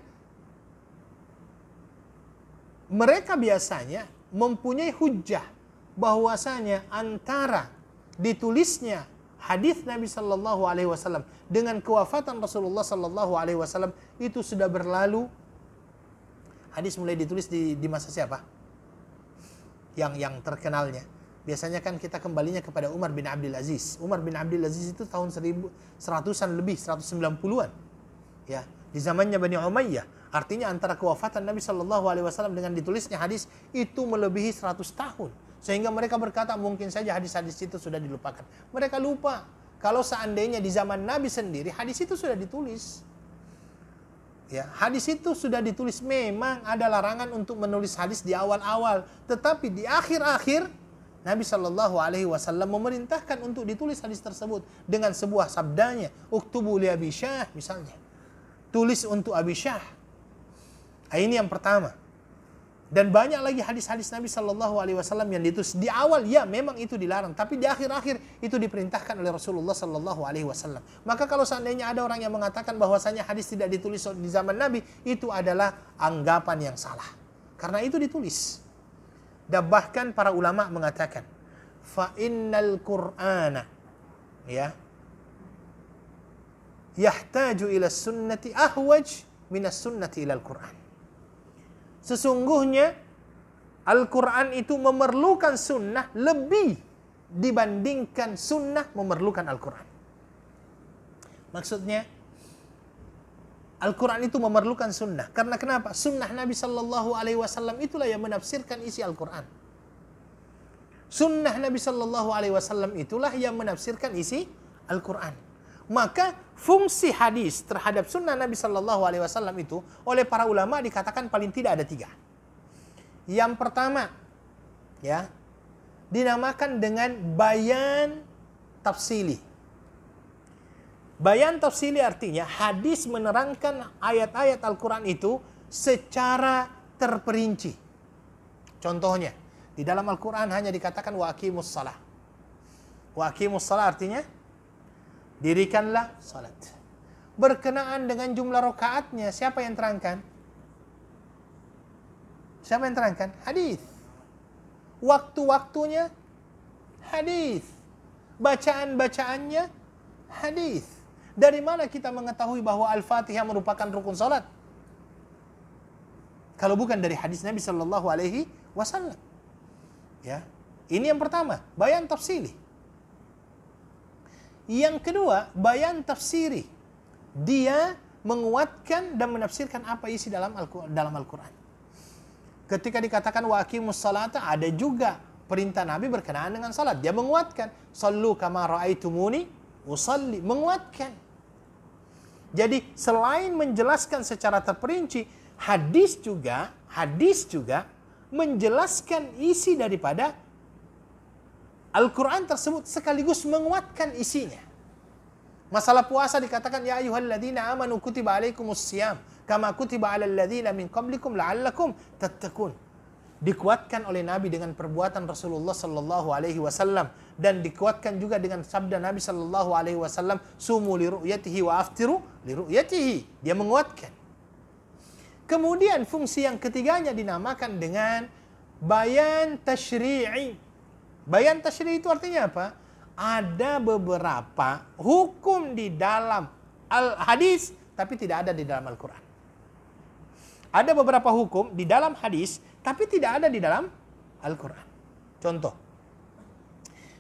mereka biasanya mempunyai hujah bahwasanya antara ditulisnya hadis Nabi Shallallahu Alaihi Wasallam dengan kewafatan Rasulullah Shallallahu Alaihi Wasallam itu sudah berlalu hadis mulai ditulis di, di masa siapa? Yang yang terkenalnya biasanya kan kita kembalinya kepada Umar bin Abdul Aziz. Umar bin Abdul Aziz itu tahun 100-an lebih, 190-an. Ya, di zamannya Bani Umayyah. Artinya antara kewafatan Nabi Shallallahu alaihi wasallam dengan ditulisnya hadis itu melebihi 100 tahun. Sehingga mereka berkata mungkin saja hadis-hadis itu sudah dilupakan. Mereka lupa kalau seandainya di zaman Nabi sendiri hadis itu sudah ditulis. Ya, hadis itu sudah ditulis memang ada larangan untuk menulis hadis di awal-awal, tetapi di akhir-akhir Nabi Shallallahu Alaihi Wasallam memerintahkan untuk ditulis hadis tersebut dengan sebuah sabdanya, uktubu li Abi Syah misalnya, tulis untuk Abi Syah. Nah, ini yang pertama. Dan banyak lagi hadis-hadis Nabi Shallallahu Alaihi Wasallam yang ditulis di awal ya memang itu dilarang, tapi di akhir-akhir itu diperintahkan oleh Rasulullah Shallallahu Alaihi Wasallam. Maka kalau seandainya ada orang yang mengatakan bahwasanya hadis tidak ditulis di zaman Nabi itu adalah anggapan yang salah, karena itu ditulis. Dan bahkan para ulama mengatakan, fa innal Qur'ana ya yahtaju ila sunnati ahwaj minas sunnati ila al-Qur'an. Sesungguhnya Al-Quran itu memerlukan sunnah lebih dibandingkan sunnah memerlukan Al-Quran. Maksudnya, Al-Quran itu memerlukan sunnah. Karena kenapa? Sunnah Nabi Shallallahu Alaihi Wasallam itulah yang menafsirkan isi Al-Quran. Sunnah Nabi Shallallahu Alaihi Wasallam itulah yang menafsirkan isi Al-Quran. Maka fungsi hadis terhadap sunnah Nabi Shallallahu Alaihi Wasallam itu oleh para ulama dikatakan paling tidak ada tiga. Yang pertama, ya, dinamakan dengan bayan tafsili. Bayan tafsili artinya hadis menerangkan ayat-ayat Al-Quran itu secara terperinci. Contohnya, di dalam Al-Quran hanya dikatakan Wakimus salah. Wakimus salah artinya dirikanlah salat. Berkenaan dengan jumlah rokaatnya, siapa yang terangkan? Siapa yang terangkan? Hadis. Waktu-waktunya hadis. Bacaan-bacaannya hadis dari mana kita mengetahui bahwa Al-Fatihah merupakan rukun salat? Kalau bukan dari hadis Nabi Shallallahu Alaihi Wasallam. Ya, ini yang pertama, bayan tafsiri. Yang kedua, bayan tafsiri. Dia menguatkan dan menafsirkan apa isi dalam Al-Qur'an. Dalam Al -Quran. Ketika dikatakan wa aqimus salata ada juga perintah Nabi berkenaan dengan salat. Dia menguatkan, "Sallu kama raaitumuni usalli." Menguatkan. Jadi selain menjelaskan secara terperinci, hadis juga, hadis juga menjelaskan isi daripada Al-Quran tersebut sekaligus menguatkan isinya. Masalah puasa dikatakan ya ayyuhalladzina amanu kutiba alaikumus siyam kama kutiba alal ladzina min qablikum la'allakum tattaqun dikuatkan oleh Nabi dengan perbuatan Rasulullah Shallallahu Alaihi Wasallam dan dikuatkan juga dengan sabda Nabi Shallallahu Alaihi Wasallam sumu liru'yatihi wa aftiru liru'yatihi dia menguatkan kemudian fungsi yang ketiganya dinamakan dengan bayan tashri'i bayan tashri'i itu artinya apa ada beberapa hukum di dalam al hadis tapi tidak ada di dalam Al-Quran ada beberapa hukum di dalam hadis tapi tidak ada di dalam Al-Quran. Contoh,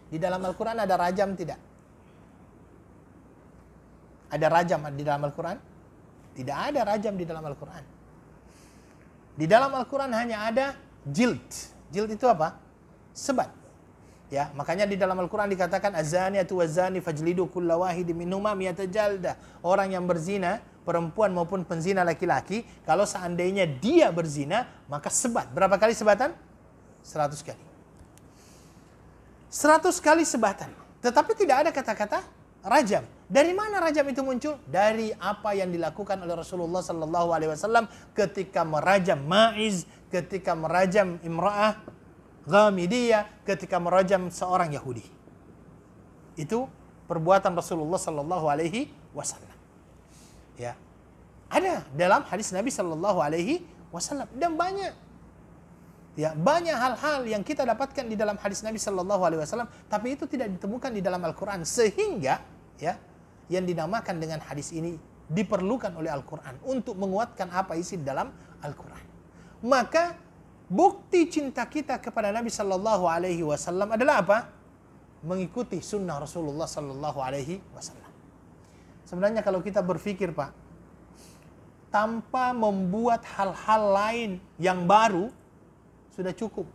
di dalam Al-Quran ada rajam tidak? Ada rajam di dalam Al-Quran? Tidak ada rajam di dalam Al-Quran. Di dalam Al-Quran hanya ada jilt. Jilt itu apa? Sebat. Ya, makanya di dalam Al-Quran dikatakan azani atau fajlidu kullawahi Orang yang berzina, perempuan maupun penzina laki-laki, kalau seandainya dia berzina, maka sebat. Berapa kali sebatan? 100 kali. 100 kali sebatan. Tetapi tidak ada kata-kata rajam. Dari mana rajam itu muncul? Dari apa yang dilakukan oleh Rasulullah Sallallahu Alaihi Wasallam ketika merajam Maiz, ketika merajam Imra'ah, Ghamidiyah, ketika merajam seorang Yahudi. Itu perbuatan Rasulullah Sallallahu Alaihi Wasallam. Ya. Ada dalam hadis Nabi Shallallahu alaihi wasallam dan banyak Ya, banyak hal-hal yang kita dapatkan di dalam hadis Nabi Shallallahu alaihi wasallam, tapi itu tidak ditemukan di dalam Al-Qur'an sehingga ya yang dinamakan dengan hadis ini diperlukan oleh Al-Qur'an untuk menguatkan apa isi dalam Al-Qur'an. Maka bukti cinta kita kepada Nabi Shallallahu alaihi wasallam adalah apa? Mengikuti sunnah Rasulullah Shallallahu alaihi wasallam. Sebenarnya kalau kita berpikir Pak, tanpa membuat hal-hal lain yang baru, sudah cukup.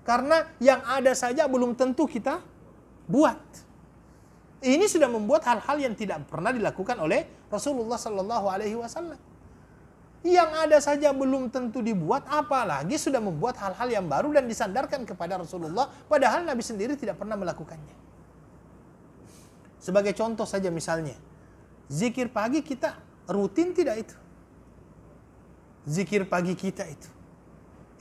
Karena yang ada saja belum tentu kita buat. Ini sudah membuat hal-hal yang tidak pernah dilakukan oleh Rasulullah Sallallahu Alaihi Wasallam. Yang ada saja belum tentu dibuat, apalagi sudah membuat hal-hal yang baru dan disandarkan kepada Rasulullah, padahal Nabi sendiri tidak pernah melakukannya. Sebagai contoh saja misalnya, zikir pagi kita rutin tidak itu? Zikir pagi kita itu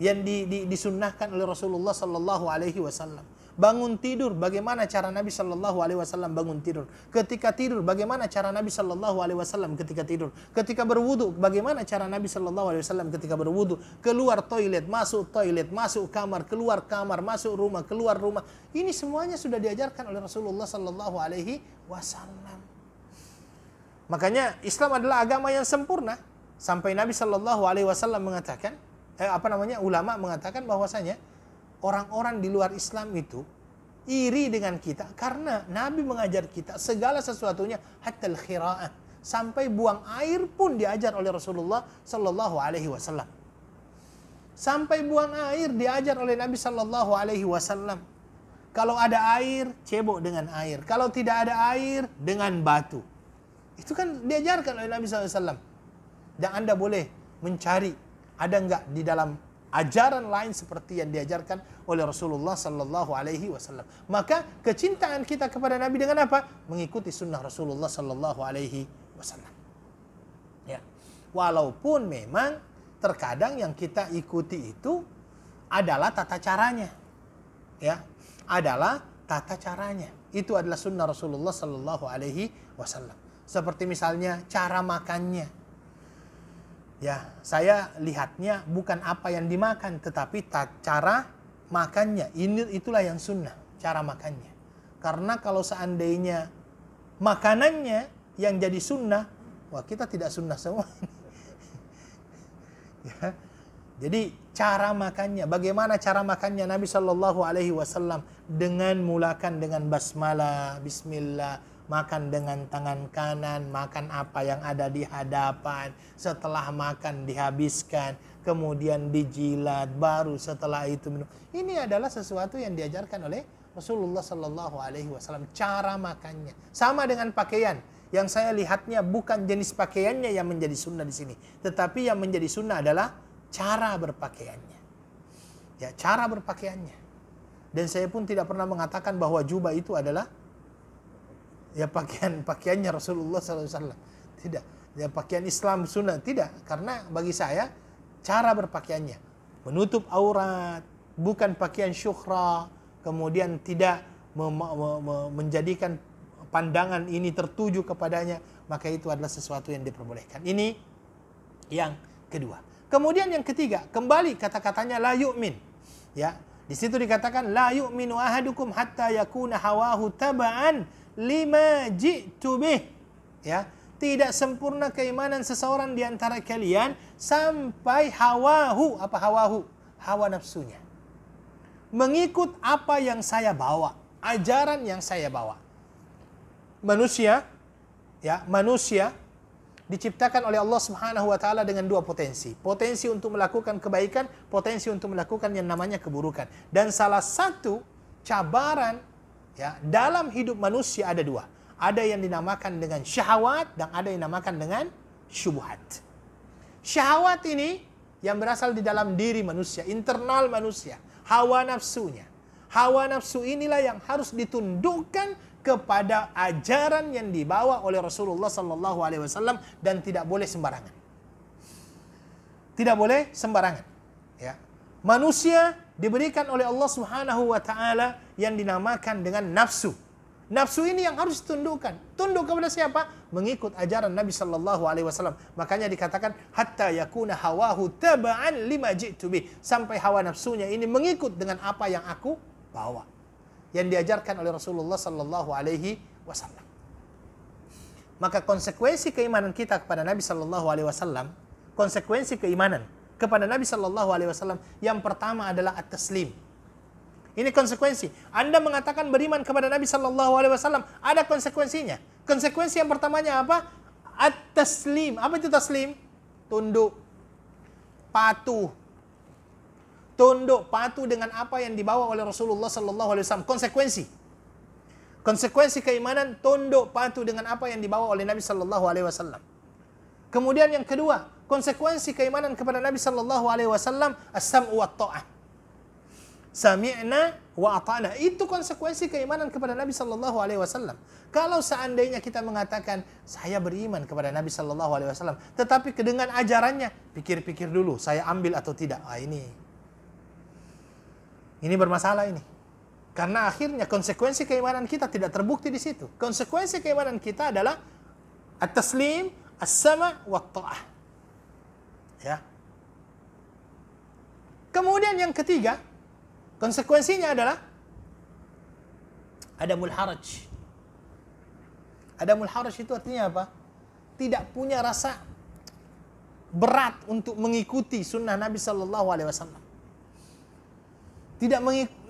yang di, di, disunnahkan oleh Rasulullah Sallallahu Alaihi Wasallam. bangun tidur bagaimana cara Nabi Shallallahu Alaihi Wasallam bangun tidur ketika tidur bagaimana cara Nabi Shallallahu Alaihi Wasallam ketika tidur ketika berwudu bagaimana cara Nabi Shallallahu Alaihi Wasallam ketika berwudu keluar toilet masuk toilet masuk kamar keluar kamar masuk rumah keluar rumah ini semuanya sudah diajarkan oleh Rasulullah Shallallahu Alaihi Wasallam makanya Islam adalah agama yang sempurna sampai Nabi Shallallahu Alaihi Wasallam mengatakan eh, apa namanya ulama mengatakan bahwasanya orang-orang di luar Islam itu iri dengan kita karena Nabi mengajar kita segala sesuatunya hatta khiraah sampai buang air pun diajar oleh Rasulullah Shallallahu Alaihi Wasallam sampai buang air diajar oleh Nabi Shallallahu Alaihi Wasallam kalau ada air cebok dengan air kalau tidak ada air dengan batu itu kan diajarkan oleh Nabi Alaihi Wasallam dan anda boleh mencari ada enggak di dalam ajaran lain seperti yang diajarkan oleh Rasulullah Sallallahu Alaihi Wasallam. Maka kecintaan kita kepada Nabi dengan apa? Mengikuti sunnah Rasulullah Sallallahu Alaihi Wasallam. Ya, walaupun memang terkadang yang kita ikuti itu adalah tata caranya, ya, adalah tata caranya. Itu adalah sunnah Rasulullah Sallallahu Alaihi Wasallam. Seperti misalnya cara makannya, Ya, saya lihatnya bukan apa yang dimakan, tetapi cara makannya. Ini itulah yang sunnah, cara makannya. Karena kalau seandainya makanannya yang jadi sunnah, wah kita tidak sunnah semua. ya. Jadi cara makannya, bagaimana cara makannya Nabi Shallallahu Alaihi Wasallam dengan mulakan dengan basmalah, Bismillah, makan dengan tangan kanan, makan apa yang ada di hadapan, setelah makan dihabiskan, kemudian dijilat, baru setelah itu minum. Ini adalah sesuatu yang diajarkan oleh Rasulullah Shallallahu Alaihi Wasallam. Cara makannya sama dengan pakaian. Yang saya lihatnya bukan jenis pakaiannya yang menjadi sunnah di sini, tetapi yang menjadi sunnah adalah cara berpakaiannya. Ya, cara berpakaiannya. Dan saya pun tidak pernah mengatakan bahwa jubah itu adalah ya pakaian pakaiannya Rasulullah SAW tidak ya pakaian Islam sunnah tidak karena bagi saya cara berpakaiannya menutup aurat bukan pakaian syukra kemudian tidak menjadikan pandangan ini tertuju kepadanya maka itu adalah sesuatu yang diperbolehkan ini yang kedua kemudian yang ketiga kembali kata-katanya la yu'min ya di situ dikatakan la yu'minu ahadukum hatta yakuna hawahu taba'an lima ji'tu bih. Ya, tidak sempurna keimanan seseorang di antara kalian sampai hawahu, apa hawahu? Hawa nafsunya. Mengikut apa yang saya bawa, ajaran yang saya bawa. Manusia ya, manusia diciptakan oleh Allah Subhanahu wa taala dengan dua potensi. Potensi untuk melakukan kebaikan, potensi untuk melakukan yang namanya keburukan. Dan salah satu cabaran Ya, dalam hidup manusia ada dua. Ada yang dinamakan dengan syahwat dan ada yang dinamakan dengan syubhat. Syahwat ini yang berasal di dalam diri manusia, internal manusia, hawa nafsunya. Hawa nafsu inilah yang harus ditundukkan kepada ajaran yang dibawa oleh Rasulullah Sallallahu Alaihi Wasallam dan tidak boleh sembarangan. Tidak boleh sembarangan. Ya, manusia diberikan oleh Allah Subhanahu wa taala yang dinamakan dengan nafsu. Nafsu ini yang harus ditundukkan. Tunduk kepada siapa? Mengikut ajaran Nabi Shallallahu alaihi wasallam. Makanya dikatakan hatta yakuna hawahu taba'an lima ji'tu Sampai hawa nafsunya ini mengikut dengan apa yang aku bawa. Yang diajarkan oleh Rasulullah Shallallahu alaihi wasallam. Maka konsekuensi keimanan kita kepada Nabi Shallallahu alaihi wasallam, konsekuensi keimanan kepada Nabi Shallallahu Alaihi Wasallam yang pertama adalah at-taslim. Ini konsekuensi. Anda mengatakan beriman kepada Nabi Shallallahu Alaihi Wasallam ada konsekuensinya. Konsekuensi yang pertamanya apa? At-taslim. Apa itu taslim? Tunduk, patuh, tunduk, patuh dengan apa yang dibawa oleh Rasulullah Shallallahu Alaihi Wasallam. Konsekuensi. Konsekuensi keimanan tunduk patuh dengan apa yang dibawa oleh Nabi Shallallahu Alaihi Wasallam. Kemudian yang kedua, konsekuensi keimanan kepada Nabi Shallallahu Alaihi Wasallam asam wa ta'ah. Sami'na wa ata'na. Itu konsekuensi keimanan kepada Nabi Shallallahu Alaihi Wasallam. Kalau seandainya kita mengatakan saya beriman kepada Nabi Shallallahu Alaihi Wasallam, tetapi dengan ajarannya, pikir-pikir dulu, saya ambil atau tidak. Ah, ini, ini bermasalah ini. Karena akhirnya konsekuensi keimanan kita tidak terbukti di situ. Konsekuensi keimanan kita adalah at-taslim, as-sama, wa ta'ah. Ya. Kemudian yang ketiga, konsekuensinya adalah ada mulharaj. Ada mulharaj itu artinya apa? Tidak punya rasa berat untuk mengikuti sunnah Nabi Shallallahu Alaihi Wasallam. Tidak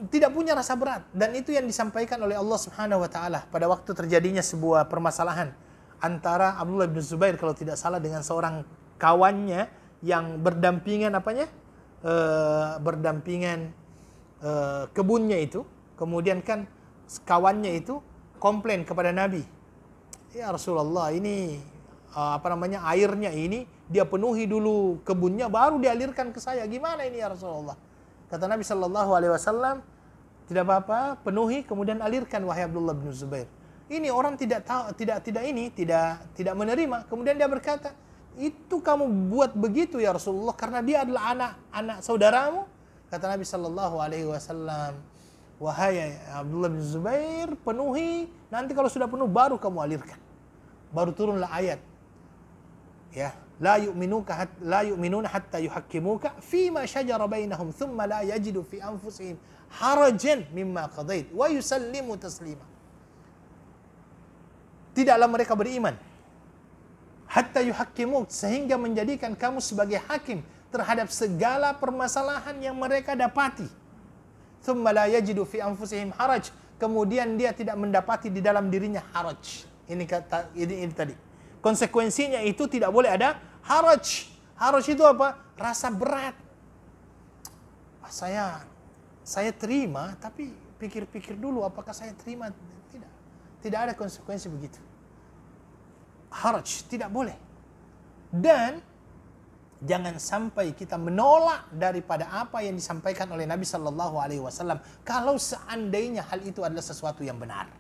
tidak punya rasa berat dan itu yang disampaikan oleh Allah Subhanahu Wa Taala pada waktu terjadinya sebuah permasalahan antara Abdullah bin Zubair kalau tidak salah dengan seorang kawannya yang berdampingan apanya? E, berdampingan e, kebunnya itu, kemudian kan kawannya itu komplain kepada Nabi. Ya Rasulullah, ini eh, apa namanya? airnya ini dia penuhi dulu kebunnya baru dialirkan ke saya. Gimana ini ya Rasulullah? Kata Nabi Shallallahu alaihi wasallam, tidak apa-apa, penuhi kemudian alirkan wahai Abdullah bin Zubair. Ini orang tidak tahu tidak tidak ini, tidak tidak menerima. Kemudian dia berkata, itu kamu buat begitu ya Rasulullah karena dia adalah anak-anak saudaramu kata Nabi Shallallahu Alaihi Wasallam wahai Abdullah bin Zubair penuhi nanti kalau sudah penuh baru kamu alirkan baru turunlah ayat ya la yu'minuka minuka la yu'minuna hatta yuhaqqimuka fi ma shajara bainahum thumma la yajidu fi anfusihim harajan mimma qadait wa yusallimu taslima tidaklah mereka beriman hatta yuhakkimuk sehingga menjadikan kamu sebagai hakim terhadap segala permasalahan yang mereka dapati. Thumma la amfusihim fi anfusihim haraj. Kemudian dia tidak mendapati di dalam dirinya haraj. Ini kata ini, ini tadi. Konsekuensinya itu tidak boleh ada haraj. Haraj itu apa? Rasa berat. Ah, saya saya terima tapi pikir-pikir dulu apakah saya terima tidak. Tidak ada konsekuensi begitu haraj, tidak boleh. Dan jangan sampai kita menolak daripada apa yang disampaikan oleh Nabi Shallallahu Alaihi Wasallam kalau seandainya hal itu adalah sesuatu yang benar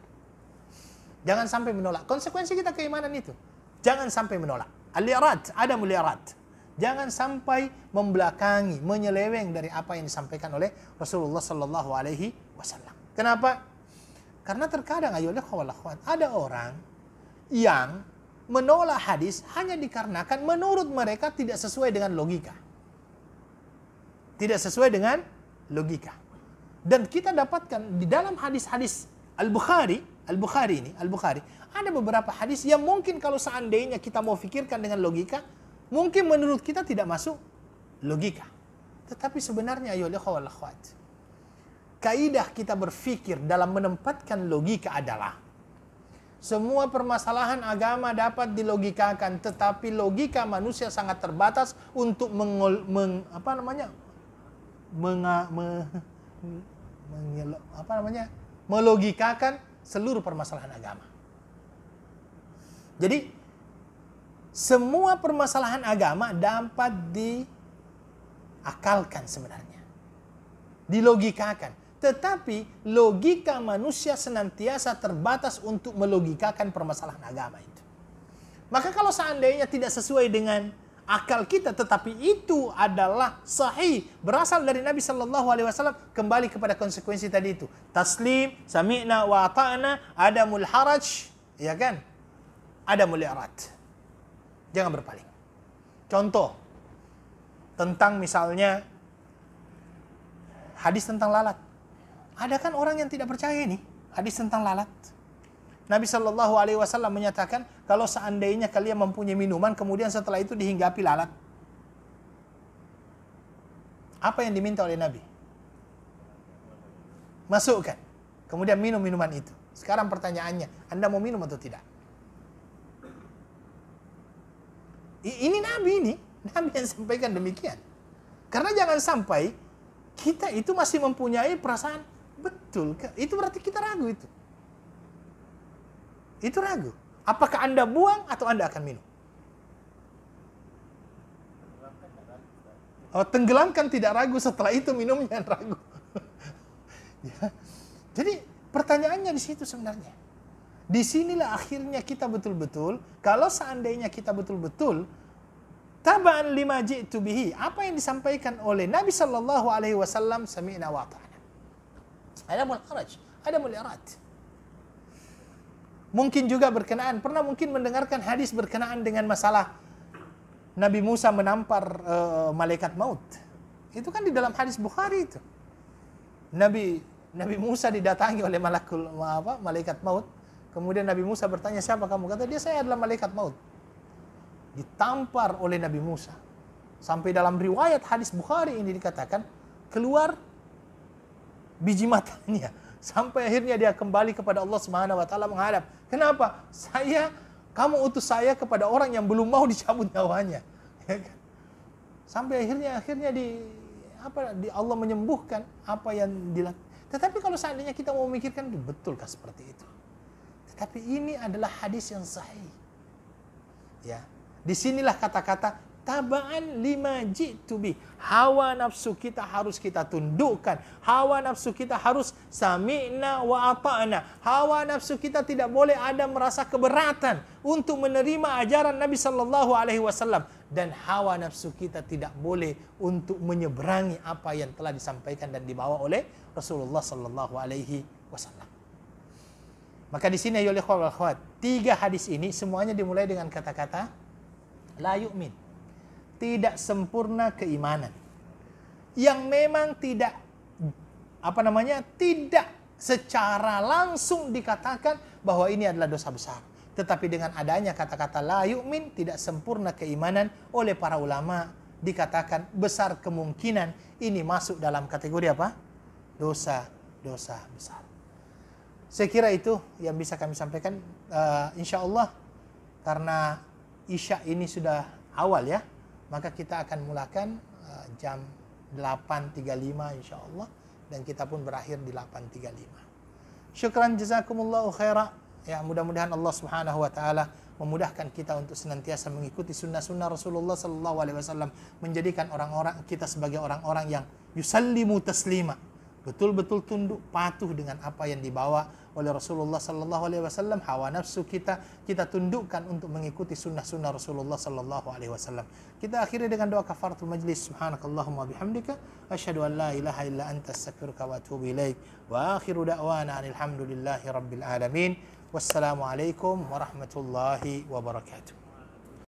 jangan sampai menolak konsekuensi kita keimanan itu jangan sampai menolak aliyarat ada muliarat jangan sampai membelakangi menyeleweng dari apa yang disampaikan oleh Rasulullah Shallallahu Alaihi Wasallam kenapa karena terkadang ayolah ada orang yang menolak hadis hanya dikarenakan menurut mereka tidak sesuai dengan logika. Tidak sesuai dengan logika. Dan kita dapatkan di dalam hadis-hadis Al-Bukhari, Al-Bukhari ini, Al-Bukhari, ada beberapa hadis yang mungkin kalau seandainya kita mau pikirkan dengan logika, mungkin menurut kita tidak masuk logika. Tetapi sebenarnya ayo ya wal Kaidah kita berpikir dalam menempatkan logika adalah semua permasalahan agama dapat dilogikakan, tetapi logika manusia sangat terbatas untuk mengol, meng, apa namanya? meng me, apa namanya? melogikakan seluruh permasalahan agama. Jadi semua permasalahan agama dapat diakalkan sebenarnya. Dilogikakan. Tetapi logika manusia senantiasa terbatas untuk melogikakan permasalahan agama itu. Maka kalau seandainya tidak sesuai dengan akal kita tetapi itu adalah sahih berasal dari Nabi Shallallahu alaihi wasallam kembali kepada konsekuensi tadi itu taslim sami'na wa ata'na adamul haraj ya kan adamul i'rad jangan berpaling contoh tentang misalnya hadis tentang lalat ada kan orang yang tidak percaya ini hadis tentang lalat. Nabi Shallallahu Alaihi Wasallam menyatakan kalau seandainya kalian mempunyai minuman kemudian setelah itu dihinggapi lalat, apa yang diminta oleh Nabi? Masukkan, kemudian minum minuman itu. Sekarang pertanyaannya, Anda mau minum atau tidak? Ini Nabi ini, Nabi yang sampaikan demikian. Karena jangan sampai kita itu masih mempunyai perasaan Betul. Itu berarti kita ragu itu. Itu ragu. Apakah Anda buang atau Anda akan minum? Oh, tenggelamkan tidak ragu setelah itu minumnya ragu. ya. Jadi pertanyaannya di situ sebenarnya. Di sinilah akhirnya kita betul-betul kalau seandainya kita betul-betul tabaan lima jitu bihi, apa yang disampaikan oleh Nabi Shallallahu alaihi wasallam semina wata. Ada haraj, adamul irad. Mungkin juga berkenaan, pernah mungkin mendengarkan hadis berkenaan dengan masalah Nabi Musa menampar uh, malaikat maut. Itu kan di dalam hadis Bukhari itu. Nabi Nabi Musa didatangi oleh malakul apa, malaikat maut. Kemudian Nabi Musa bertanya, "Siapa kamu?" Kata dia, "Saya adalah malaikat maut." Ditampar oleh Nabi Musa. Sampai dalam riwayat hadis Bukhari ini dikatakan, keluar biji matanya sampai akhirnya dia kembali kepada Allah Subhanahu wa taala menghadap. Kenapa? Saya kamu utus saya kepada orang yang belum mau dicabut nyawanya. Ya kan? Sampai akhirnya akhirnya di apa di Allah menyembuhkan apa yang dilakukan. Tetapi kalau seandainya kita mau memikirkan betulkah seperti itu? Tetapi ini adalah hadis yang sahih. Ya. Disinilah kata-kata tabaan lima jid to be. Hawa nafsu kita harus kita tundukkan. Hawa nafsu kita harus sami'na wa ata'na. Hawa nafsu kita tidak boleh ada merasa keberatan untuk menerima ajaran Nabi sallallahu alaihi wasallam dan hawa nafsu kita tidak boleh untuk menyeberangi apa yang telah disampaikan dan dibawa oleh Rasulullah sallallahu alaihi wasallam. Maka di sini ya ikhwan wal akhwat, tiga hadis ini semuanya dimulai dengan kata-kata la yu'min. tidak sempurna keimanan. Yang memang tidak apa namanya? tidak secara langsung dikatakan bahwa ini adalah dosa besar. Tetapi dengan adanya kata-kata la yu'min tidak sempurna keimanan oleh para ulama dikatakan besar kemungkinan ini masuk dalam kategori apa? Dosa, dosa besar. Saya kira itu yang bisa kami sampaikan uh, insya Allah karena Isya ini sudah awal ya. maka kita akan mulakan uh, jam 8.35 Insya Allah dan kita pun berakhir di 8.35. Syukran jazakumullah khaira. Ya mudah-mudahan Allah Subhanahu wa taala memudahkan kita untuk senantiasa mengikuti sunnah-sunnah Rasulullah sallallahu alaihi wasallam menjadikan orang-orang kita sebagai orang-orang yang yusallimu taslima betul-betul tunduk patuh dengan apa yang dibawa oleh Rasulullah sallallahu alaihi wasallam hawa nafsu kita kita tundukkan untuk mengikuti sunnah-sunnah Rasulullah sallallahu alaihi wasallam kita akhiri dengan doa kafaratul majlis subhanakallahumma bihamdika asyhadu an la ilaha illa anta astaghfiruka wa atubu ilaik wa akhiru da'wana alhamdulillahi rabbil alamin wassalamu alaikum warahmatullahi wabarakatuh